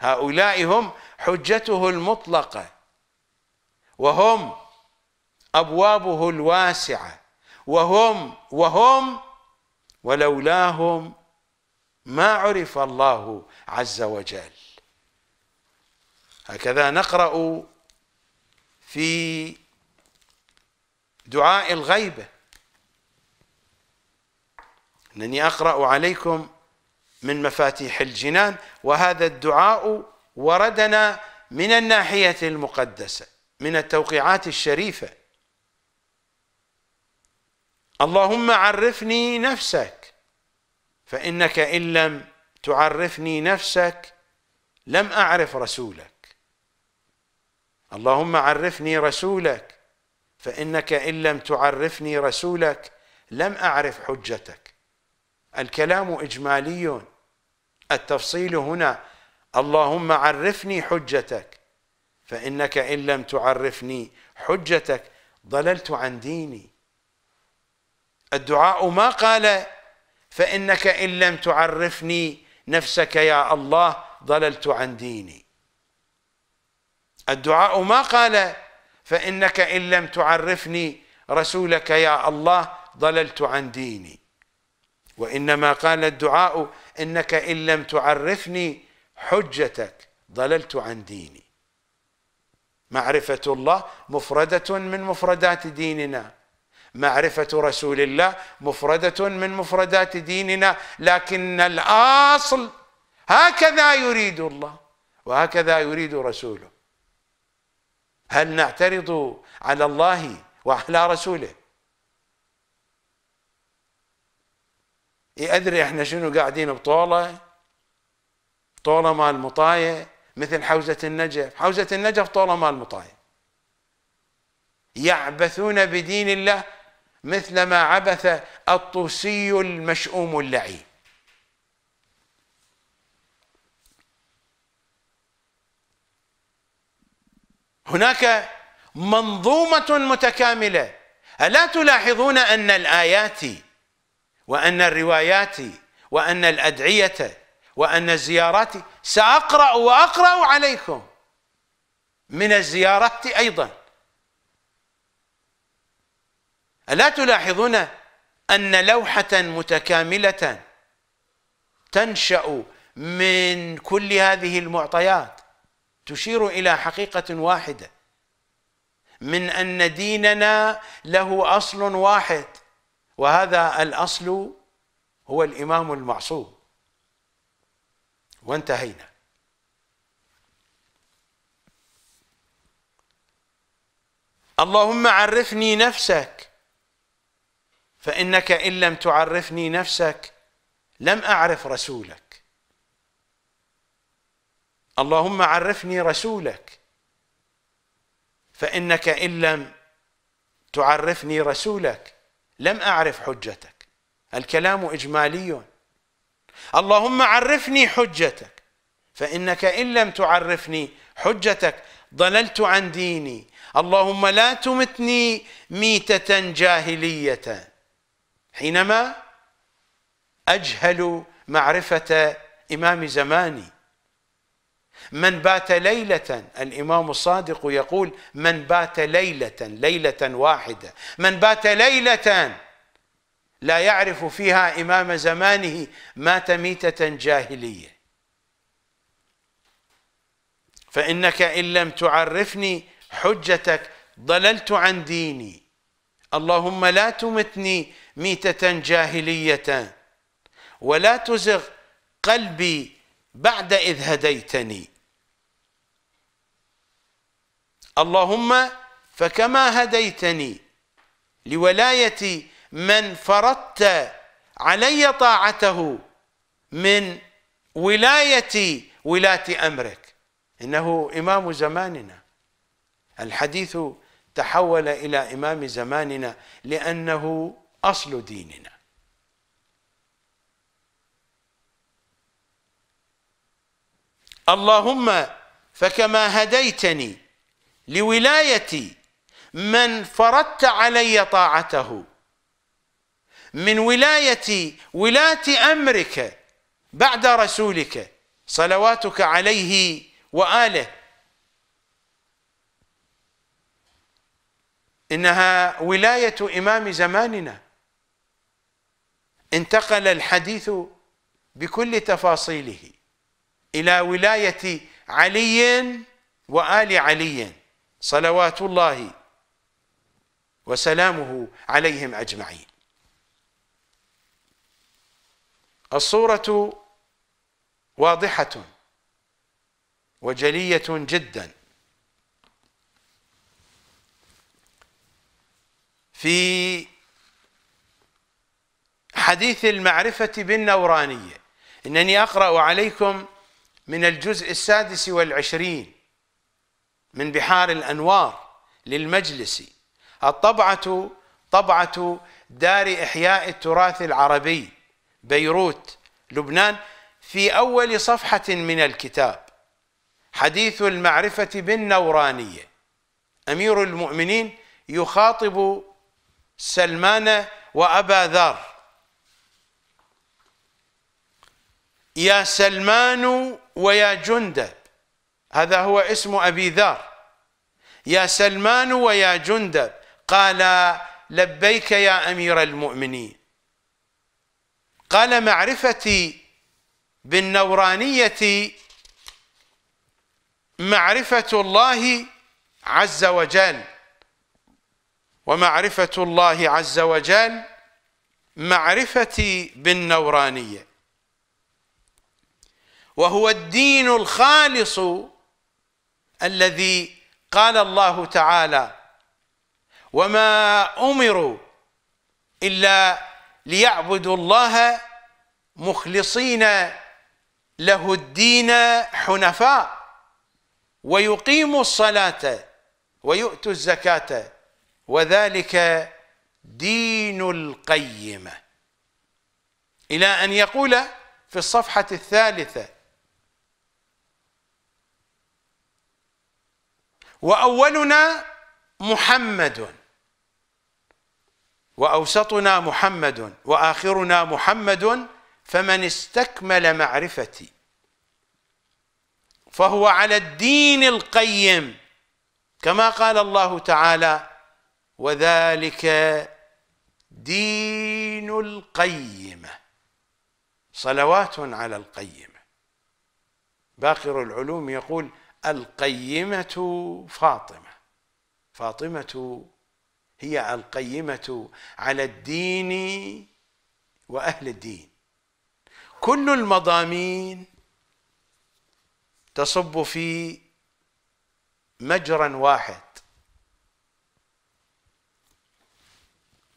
هؤلاء هم حجته المطلقة وهم أبوابه الواسعة وهم وهم ولولاهم ما عرف الله عز وجل هكذا نقرأ في دعاء الغيبة أنني أقرأ عليكم من مفاتيح الجنان وهذا الدعاء وردنا من الناحية المقدسة من التوقيعات الشريفة اللهم عرفني نفسك فإنك إن لم تعرفني نفسك لم أعرف رسولك اللهم عرفني رسولك فإنك إن لم تعرفني رسولك لم أعرف حجتك الكلام إجمالي التفصيل هنا اللهم عرفني حجتك فإنك إن لم تعرفني حجتك ضللت عن ديني الدعاء ما قال فإنك إن لم تعرفني نفسك يا الله ضللت عن ديني الدعاء ما قال فإنك إن لم تعرفني رسولك يا الله ضللت عن ديني وإنما قال الدعاء انك ان لم تعرفني حجتك ضللت عن ديني معرفه الله مفرده من مفردات ديننا معرفه رسول الله مفرده من مفردات ديننا لكن الاصل هكذا يريد الله وهكذا يريد رسوله هل نعترض على الله وعلى رسوله يأدري إيه، احنا شنو قاعدين بطولة طولة مال مطاية مثل حوزة النجف حوزة النجف طولة مال مطاية يعبثون بدين الله مثلما عبث الطوسي المشؤوم اللعين هناك منظومة متكاملة ألا تلاحظون أن الآيات وأن الروايات وأن الأدعية وأن الزيارات سأقرأ وأقرأ عليكم من الزيارات أيضا ألا تلاحظون أن لوحة متكاملة تنشأ من كل هذه المعطيات تشير إلى حقيقة واحدة من أن ديننا له أصل واحد وهذا الأصل هو الإمام المعصوم وانتهينا اللهم عرفني نفسك فإنك إن لم تعرفني نفسك لم أعرف رسولك اللهم عرفني رسولك فإنك إن لم تعرفني رسولك لم أعرف حجتك الكلام إجمالي اللهم عرفني حجتك فإنك إن لم تعرفني حجتك ضللت عن ديني اللهم لا تمتني ميتة جاهلية حينما أجهل معرفة إمام زماني من بات ليلة الإمام الصادق يقول من بات ليلة ليلة واحدة من بات ليلة لا يعرف فيها إمام زمانه مات ميتة جاهلية فإنك إن لم تعرفني حجتك ضللت عن ديني اللهم لا تمتني ميتة جاهلية ولا تزغ قلبي بعد إذ هديتني اللهم فكما هديتني لولاية من فرضت علي طاعته من ولاية ولاة أمرك إنه إمام زماننا الحديث تحول إلى إمام زماننا لأنه أصل ديننا اللهم فكما هديتني لولايتي من فرضت علي طاعته من ولاية ولاة أمرك بعد رسولك صلواتك عليه وآله إنها ولاية إمام زماننا انتقل الحديث بكل تفاصيله إلى ولاية علي وآل علي صلوات الله وسلامه عليهم أجمعين الصورة واضحة وجلية جدا في حديث المعرفة بالنورانية إنني أقرأ عليكم من الجزء السادس والعشرين من بحار الأنوار للمجلس الطبعة طبعة دار إحياء التراث العربي بيروت لبنان في أول صفحة من الكتاب حديث المعرفة بالنورانية أمير المؤمنين يخاطب سلمان وأبا ذر يا سلمان ويا جنده هذا هو اسم أبي ذر يا سلمان ويا جندب قال لبيك يا أمير المؤمنين قال معرفتي بالنورانية معرفة الله عز وجل ومعرفة الله عز وجل معرفتي بالنورانية وهو الدين الخالص الذي قال الله تعالى وما امروا الا ليعبدوا الله مخلصين له الدين حنفاء ويقيموا الصلاه ويؤتوا الزكاه وذلك دين القيمه الى ان يقول في الصفحه الثالثه واولنا محمد واوسطنا محمد واخرنا محمد فمن استكمل معرفتي فهو على الدين القيم كما قال الله تعالى وذلك دين القيمه صلوات على القيمه باقر العلوم يقول القيمة فاطمة فاطمة هي القيمة على الدين وأهل الدين كل المضامين تصب في مجرى واحد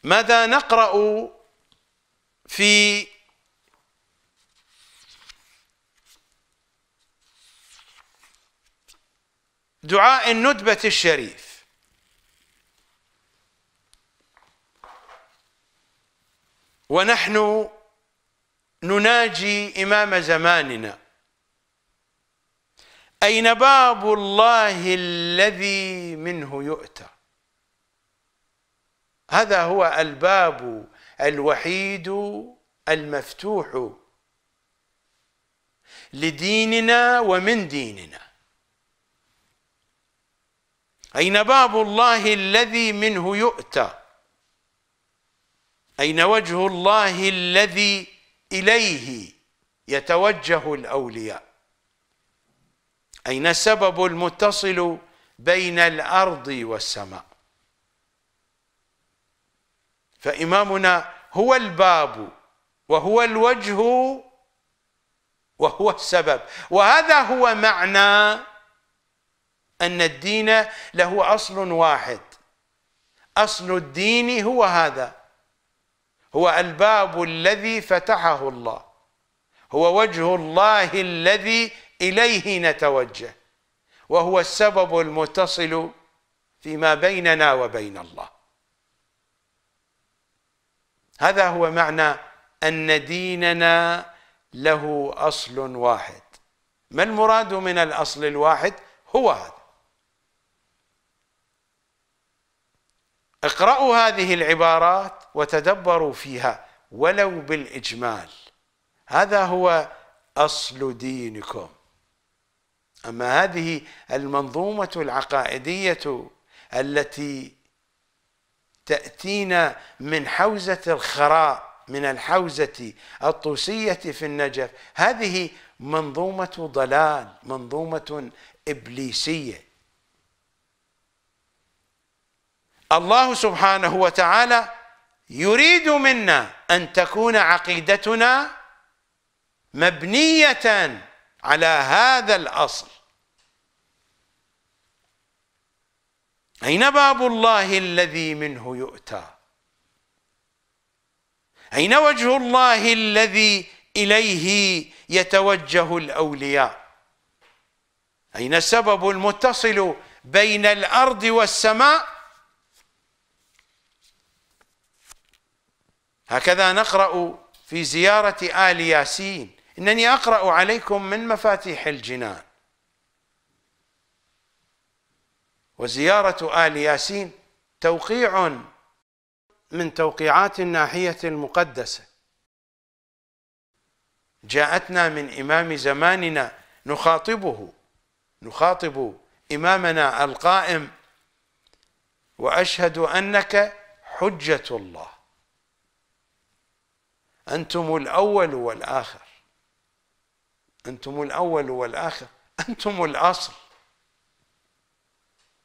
ماذا نقرأ في دعاء الندبة الشريف ونحن نناجي إمام زماننا أين باب الله الذي منه يؤتى هذا هو الباب الوحيد المفتوح لديننا ومن ديننا أين باب الله الذي منه يؤتى أين وجه الله الذي إليه يتوجه الأولياء أين السبب المتصل بين الأرض والسماء فإمامنا هو الباب وهو الوجه وهو السبب وهذا هو معنى أن الدين له أصل واحد أصل الدين هو هذا هو الباب الذي فتحه الله هو وجه الله الذي إليه نتوجه وهو السبب المتصل فيما بيننا وبين الله هذا هو معنى أن ديننا له أصل واحد ما المراد من الأصل الواحد هو هذا اقرأوا هذه العبارات وتدبروا فيها ولو بالإجمال هذا هو أصل دينكم أما هذه المنظومة العقائدية التي تأتينا من حوزة الخراء من الحوزة الطوسية في النجف هذه منظومة ضلال منظومة إبليسية الله سبحانه وتعالى يريد منا أن تكون عقيدتنا مبنية على هذا الأصل أين باب الله الذي منه يؤتى أين وجه الله الذي إليه يتوجه الأولياء أين السبب المتصل بين الأرض والسماء هكذا نقرأ في زيارة آل ياسين إنني أقرأ عليكم من مفاتيح الجنان وزيارة آل ياسين توقيع من توقيعات الناحية المقدسة جاءتنا من إمام زماننا نخاطبه نخاطب إمامنا القائم وأشهد أنك حجة الله أنتم الأول والآخر أنتم الأول والآخر أنتم الأصل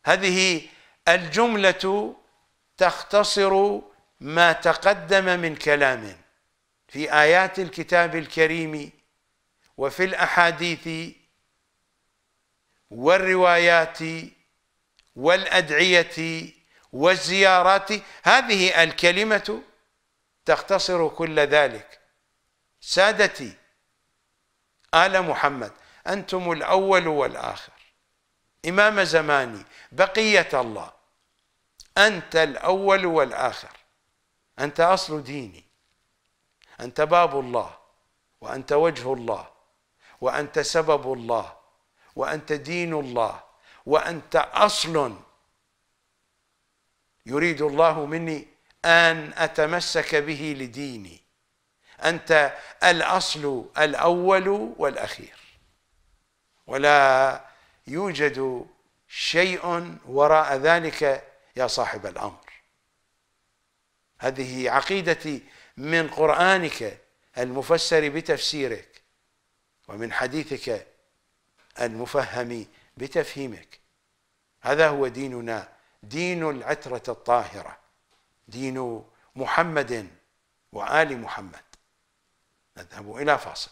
هذه الجملة تختصر ما تقدم من كلام في آيات الكتاب الكريم وفي الأحاديث والروايات والأدعية والزيارات هذه الكلمة تختصر كل ذلك سادتي آل محمد أنتم الأول والآخر إمام زماني بقية الله أنت الأول والآخر أنت أصل ديني أنت باب الله وأنت وجه الله وأنت سبب الله وأنت دين الله وأنت أصل يريد الله مني ان اتمسك به لديني انت الاصل الاول والاخير ولا يوجد شيء وراء ذلك يا صاحب الامر هذه عقيدتي من قرانك المفسر بتفسيرك ومن حديثك المفهم بتفهيمك هذا هو ديننا دين العتره الطاهره دين محمد وآل محمد نذهب إلى فاصل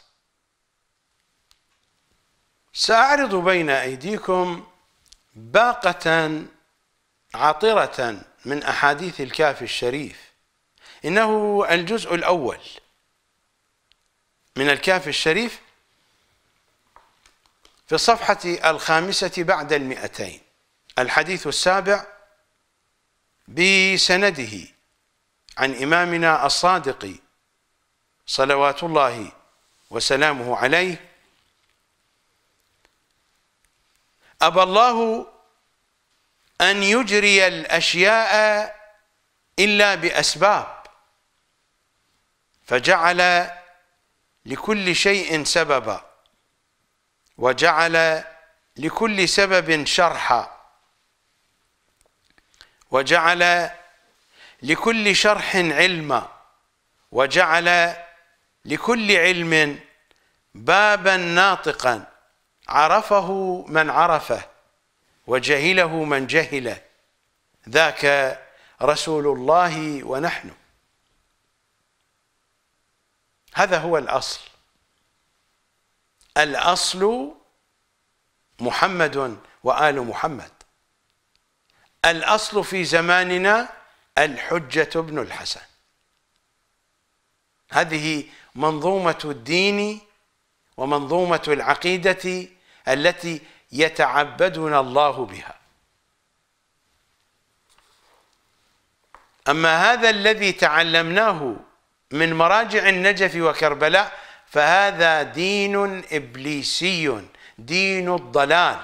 سأعرض بين أيديكم باقة عطرة من أحاديث الكافي الشريف إنه الجزء الأول من الكافي الشريف في الصفحة الخامسة بعد المئتين الحديث السابع بسنده عن إمامنا الصادق صلوات الله وسلامه عليه أبى الله أن يجري الأشياء إلا بأسباب فجعل لكل شيء سببا وجعل لكل سبب شرحا وجعل لكل شرح علما وجعل لكل علم بابا ناطقا عرفه من عرفه وجهله من جهله ذاك رسول الله ونحن هذا هو الاصل الاصل محمد وال محمد الأصل في زماننا الحجة ابن الحسن هذه منظومة الدين ومنظومة العقيدة التي يتعبدنا الله بها أما هذا الذي تعلمناه من مراجع النجف وكربلاء فهذا دين إبليسي دين الضلال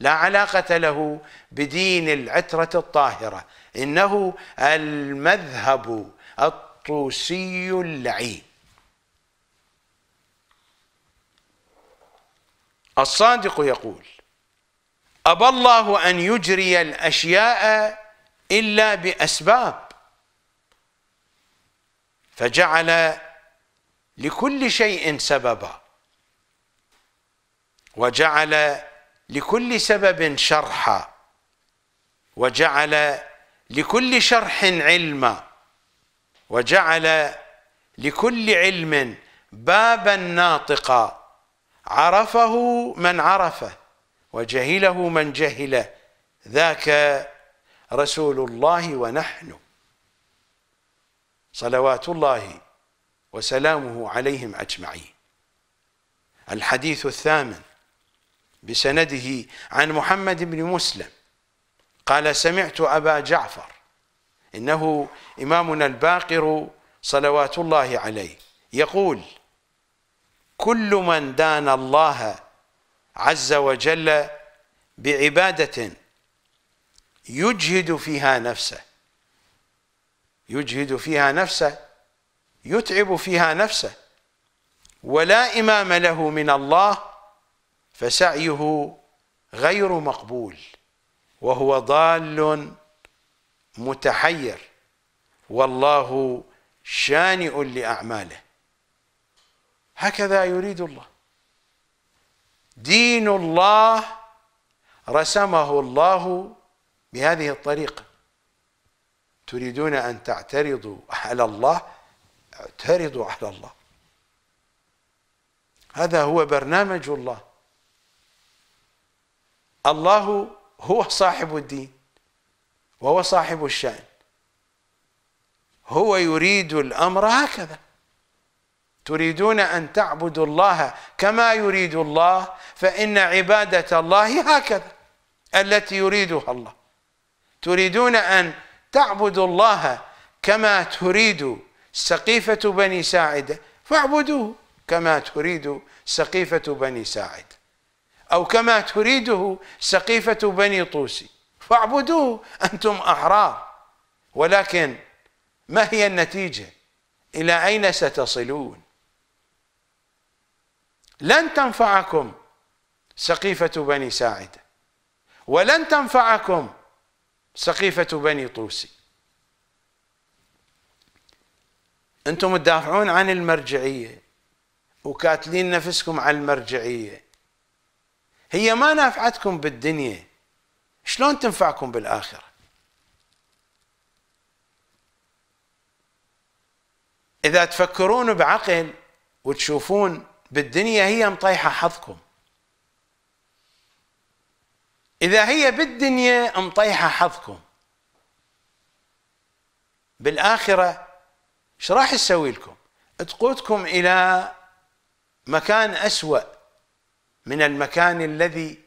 لا علاقة له بدين العترة الطاهرة إنه المذهب الطوسي اللعين الصادق يقول أبى الله أن يجري الأشياء إلا بأسباب فجعل لكل شيء سببا وجعل لكل سبب شرحا وجعل لكل شرح علما وجعل لكل علم بابا ناطقا عرفه من عرفه وجهله من جهله ذاك رسول الله ونحن صلوات الله وسلامه عليهم اجمعين الحديث الثامن بسنده عن محمد بن مسلم قال سمعت أبا جعفر إنه إمامنا الباقر صلوات الله عليه يقول كل من دان الله عز وجل بعبادة يجهد فيها نفسه يجهد فيها نفسه يتعب فيها نفسه ولا إمام له من الله فسعيه غير مقبول وهو ضال متحير والله شانئ لاعماله هكذا يريد الله دين الله رسمه الله بهذه الطريقه تريدون ان تعترضوا على الله اعترضوا على الله هذا هو برنامج الله الله هو صاحب الدين وهو صاحب الشأن هو يريد الأمر هكذا تريدون أن تعبدوا الله كما يريد الله فإن عبادة الله هكذا التي يريدها الله تريدون أن تعبدوا الله كما تريد سقيفة بني ساعدة فاعبدوه كما تريد سقيفة بني ساعد أو كما تريده سقيفة بني طوسي فاعبدوه أنتم أحرار ولكن ما هي النتيجة إلى أين ستصلون لن تنفعكم سقيفة بني ساعدة ولن تنفعكم سقيفة بني طوسي أنتم تدافعون عن المرجعية وكاتلين نفسكم على المرجعية هي ما نافعتكم بالدنيا شلون تنفعكم بالآخرة إذا تفكرون بعقل وتشوفون بالدنيا هي مطيحة حظكم إذا هي بالدنيا مطيحة حظكم بالآخرة ايش راح تسوي لكم تقودكم إلى مكان أسوأ من المكان الذي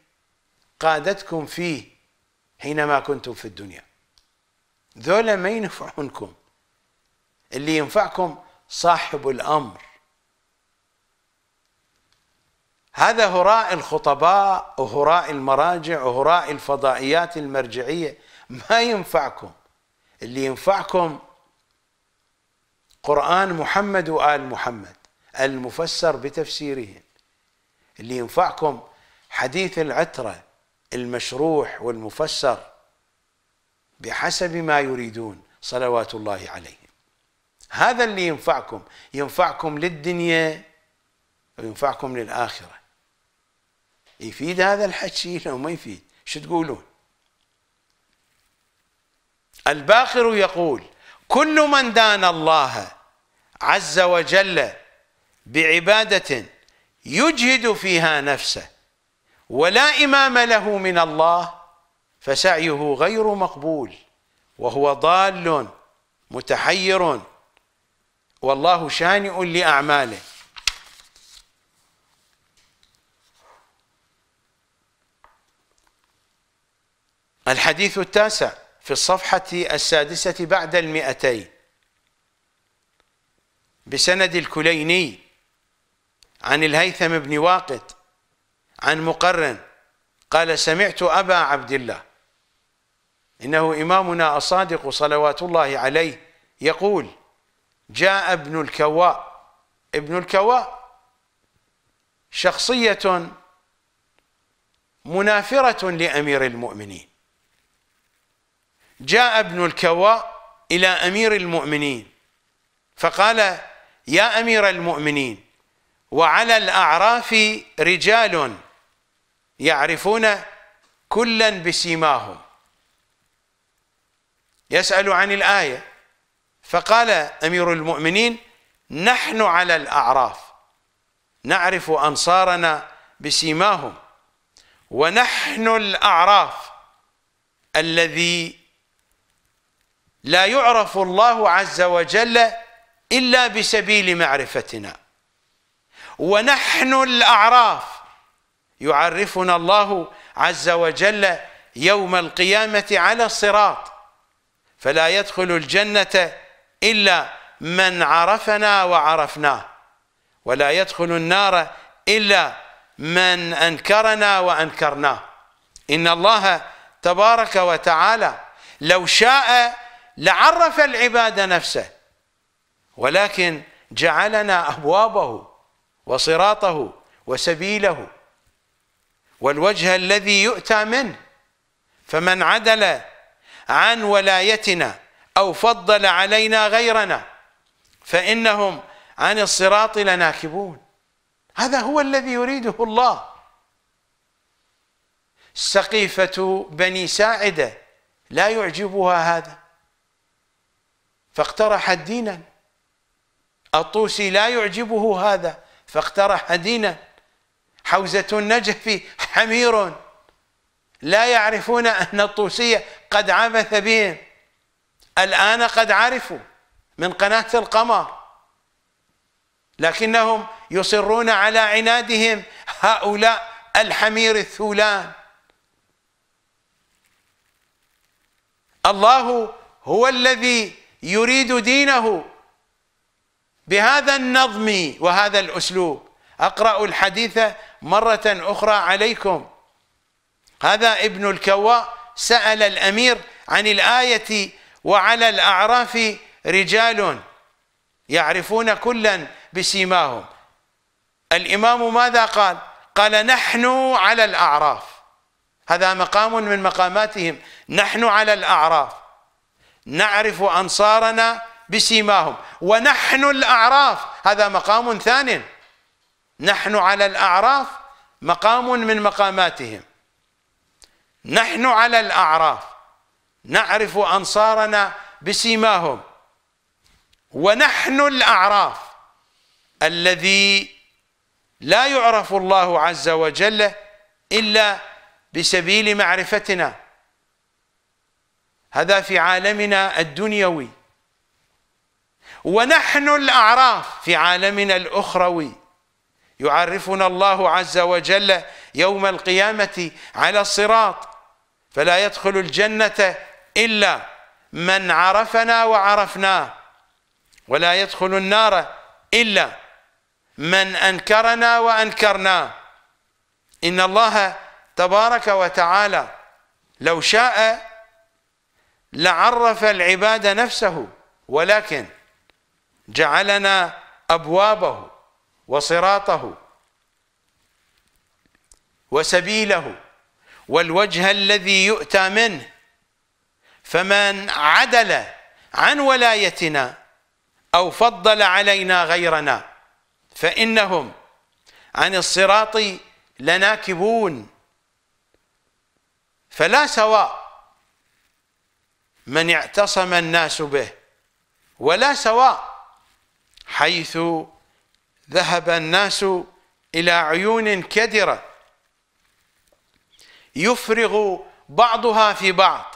قادتكم فيه حينما كنتم في الدنيا ذولا ما ينفعونكم اللي ينفعكم صاحب الامر هذا هراء الخطباء وهراء المراجع وهراء الفضائيات المرجعيه ما ينفعكم اللي ينفعكم قران محمد وال محمد المفسر بتفسيرهم اللي ينفعكم حديث العترة المشروح والمفسر بحسب ما يريدون صلوات الله عليهم هذا اللي ينفعكم ينفعكم للدنيا وينفعكم للآخرة يفيد هذا الحكي لو ما يفيد شو تقولون الباقر يقول كل من دان الله عز وجل بعباده يجهد فيها نفسه ولا إمام له من الله فسعيه غير مقبول وهو ضال متحير والله شانئ لأعماله الحديث التاسع في الصفحة السادسة بعد المئتين بسند الكليني عن الهيثم بن واقد عن مقرن قال سمعت أبا عبد الله إنه إمامنا الصادق صلوات الله عليه يقول جاء ابن الكواء ابن الكواء شخصية منافرة لأمير المؤمنين جاء ابن الكواء إلى أمير المؤمنين فقال يا أمير المؤمنين وعلى الأعراف رجال يعرفون كلا بسيماهم يسأل عن الآية فقال أمير المؤمنين نحن على الأعراف نعرف أنصارنا بسيماهم ونحن الأعراف الذي لا يعرف الله عز وجل إلا بسبيل معرفتنا ونحن الأعراف يعرفنا الله عز وجل يوم القيامة على الصراط فلا يدخل الجنة إلا من عرفنا وعرفناه ولا يدخل النار إلا من أنكرنا وأنكرناه إن الله تبارك وتعالى لو شاء لعرف العباد نفسه ولكن جعلنا أبوابه وصراطه وسبيله والوجه الذي يؤتى منه فمن عدل عن ولايتنا أو فضل علينا غيرنا فإنهم عن الصراط لناكبون هذا هو الذي يريده الله سقيفة بني ساعدة لا يعجبها هذا فاقترحت دينا الطوسي لا يعجبه هذا فاقترح دينا حوزة النجف حمير لا يعرفون أن الطوسية قد عبث بهم الآن قد عرفوا من قناة القمر لكنهم يصرون على عنادهم هؤلاء الحمير الثولان الله هو الذي يريد دينه بهذا النظم وهذا الاسلوب اقرا الحديث مره اخرى عليكم هذا ابن الكواء سال الامير عن الايه وعلى الاعراف رجال يعرفون كلا بسيماهم الامام ماذا قال قال نحن على الاعراف هذا مقام من مقاماتهم نحن على الاعراف نعرف انصارنا بسيماهم ونحن الأعراف هذا مقام ثان نحن على الأعراف مقام من مقاماتهم نحن على الأعراف نعرف أنصارنا بسيماهم ونحن الأعراف الذي لا يعرف الله عز وجل إلا بسبيل معرفتنا هذا في عالمنا الدنيوي ونحن الأعراف في عالمنا الأخروي يعرفنا الله عز وجل يوم القيامة على الصراط فلا يدخل الجنة إلا من عرفنا وعرفناه ولا يدخل النار إلا من أنكرنا وأنكرناه إن الله تبارك وتعالى لو شاء لعرف العباد نفسه ولكن جعلنا ابوابه وصراطه وسبيله والوجه الذي يؤتى منه فمن عدل عن ولايتنا او فضل علينا غيرنا فانهم عن الصراط لناكبون فلا سواء من اعتصم الناس به ولا سواء حيث ذهب الناس إلى عيون كدرة يفرغ بعضها في بعض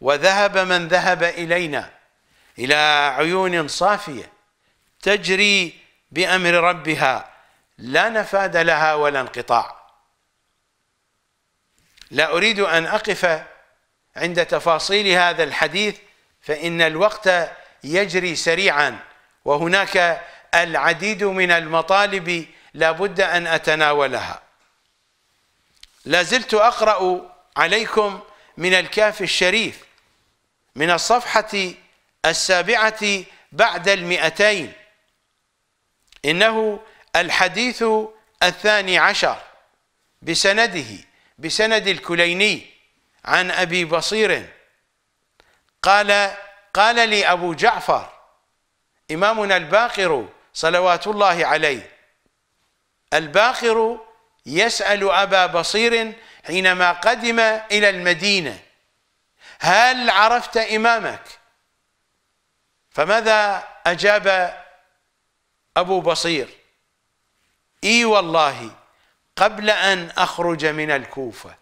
وذهب من ذهب إلينا إلى عيون صافية تجري بأمر ربها لا نفاد لها ولا انقطاع لا أريد أن أقف عند تفاصيل هذا الحديث فإن الوقت يجري سريعاً وهناك العديد من المطالب لابد أن أتناولها لازلت أقرأ عليكم من الكاف الشريف من الصفحة السابعة بعد المئتين إنه الحديث الثاني عشر بسنده بسند الكليني عن أبي بصير قال قال لي أبو جعفر إمامنا الباقر صلوات الله عليه الباقر يسأل أبا بصير حينما قدم إلى المدينة هل عرفت إمامك فماذا أجاب أبو بصير إي والله قبل أن أخرج من الكوفة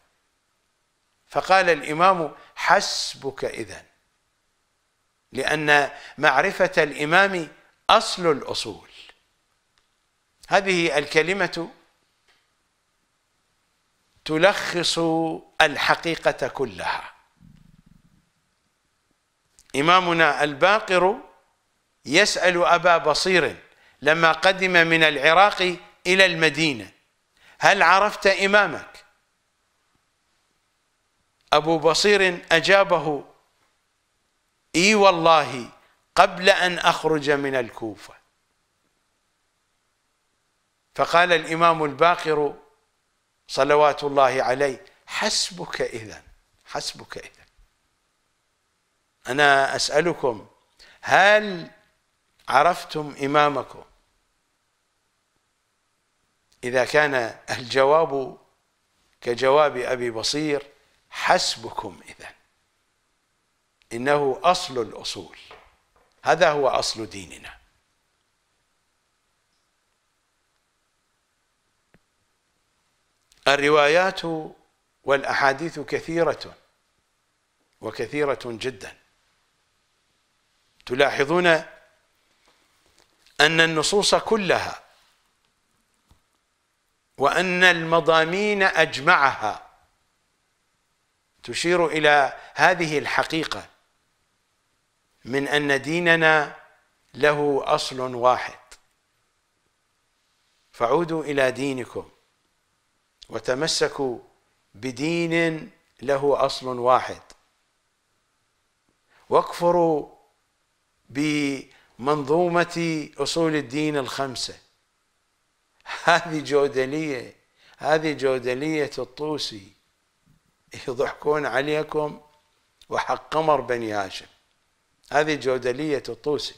فقال الإمام حسبك إذن لأن معرفة الإمام أصل الأصول هذه الكلمة تلخص الحقيقة كلها إمامنا الباقر يسأل أبا بصير لما قدم من العراق إلى المدينة هل عرفت إمامك؟ أبو بصير أجابه اي والله قبل ان اخرج من الكوفه فقال الامام الباقر صلوات الله عليه حسبك اذا حسبك اذا انا اسالكم هل عرفتم امامكم اذا كان الجواب كجواب ابي بصير حسبكم اذا انه اصل الاصول هذا هو اصل ديننا الروايات والاحاديث كثيره وكثيره جدا تلاحظون ان النصوص كلها وان المضامين اجمعها تشير الى هذه الحقيقه من ان ديننا له اصل واحد فعودوا الى دينكم وتمسكوا بدين له اصل واحد واكفروا بمنظومه اصول الدين الخمسه هذه جودليه هذه جودليه الطوسي يضحكون عليكم وحق قمر بني هاشم هذه جودلية الطوسي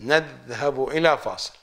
نذهب إلى فاصل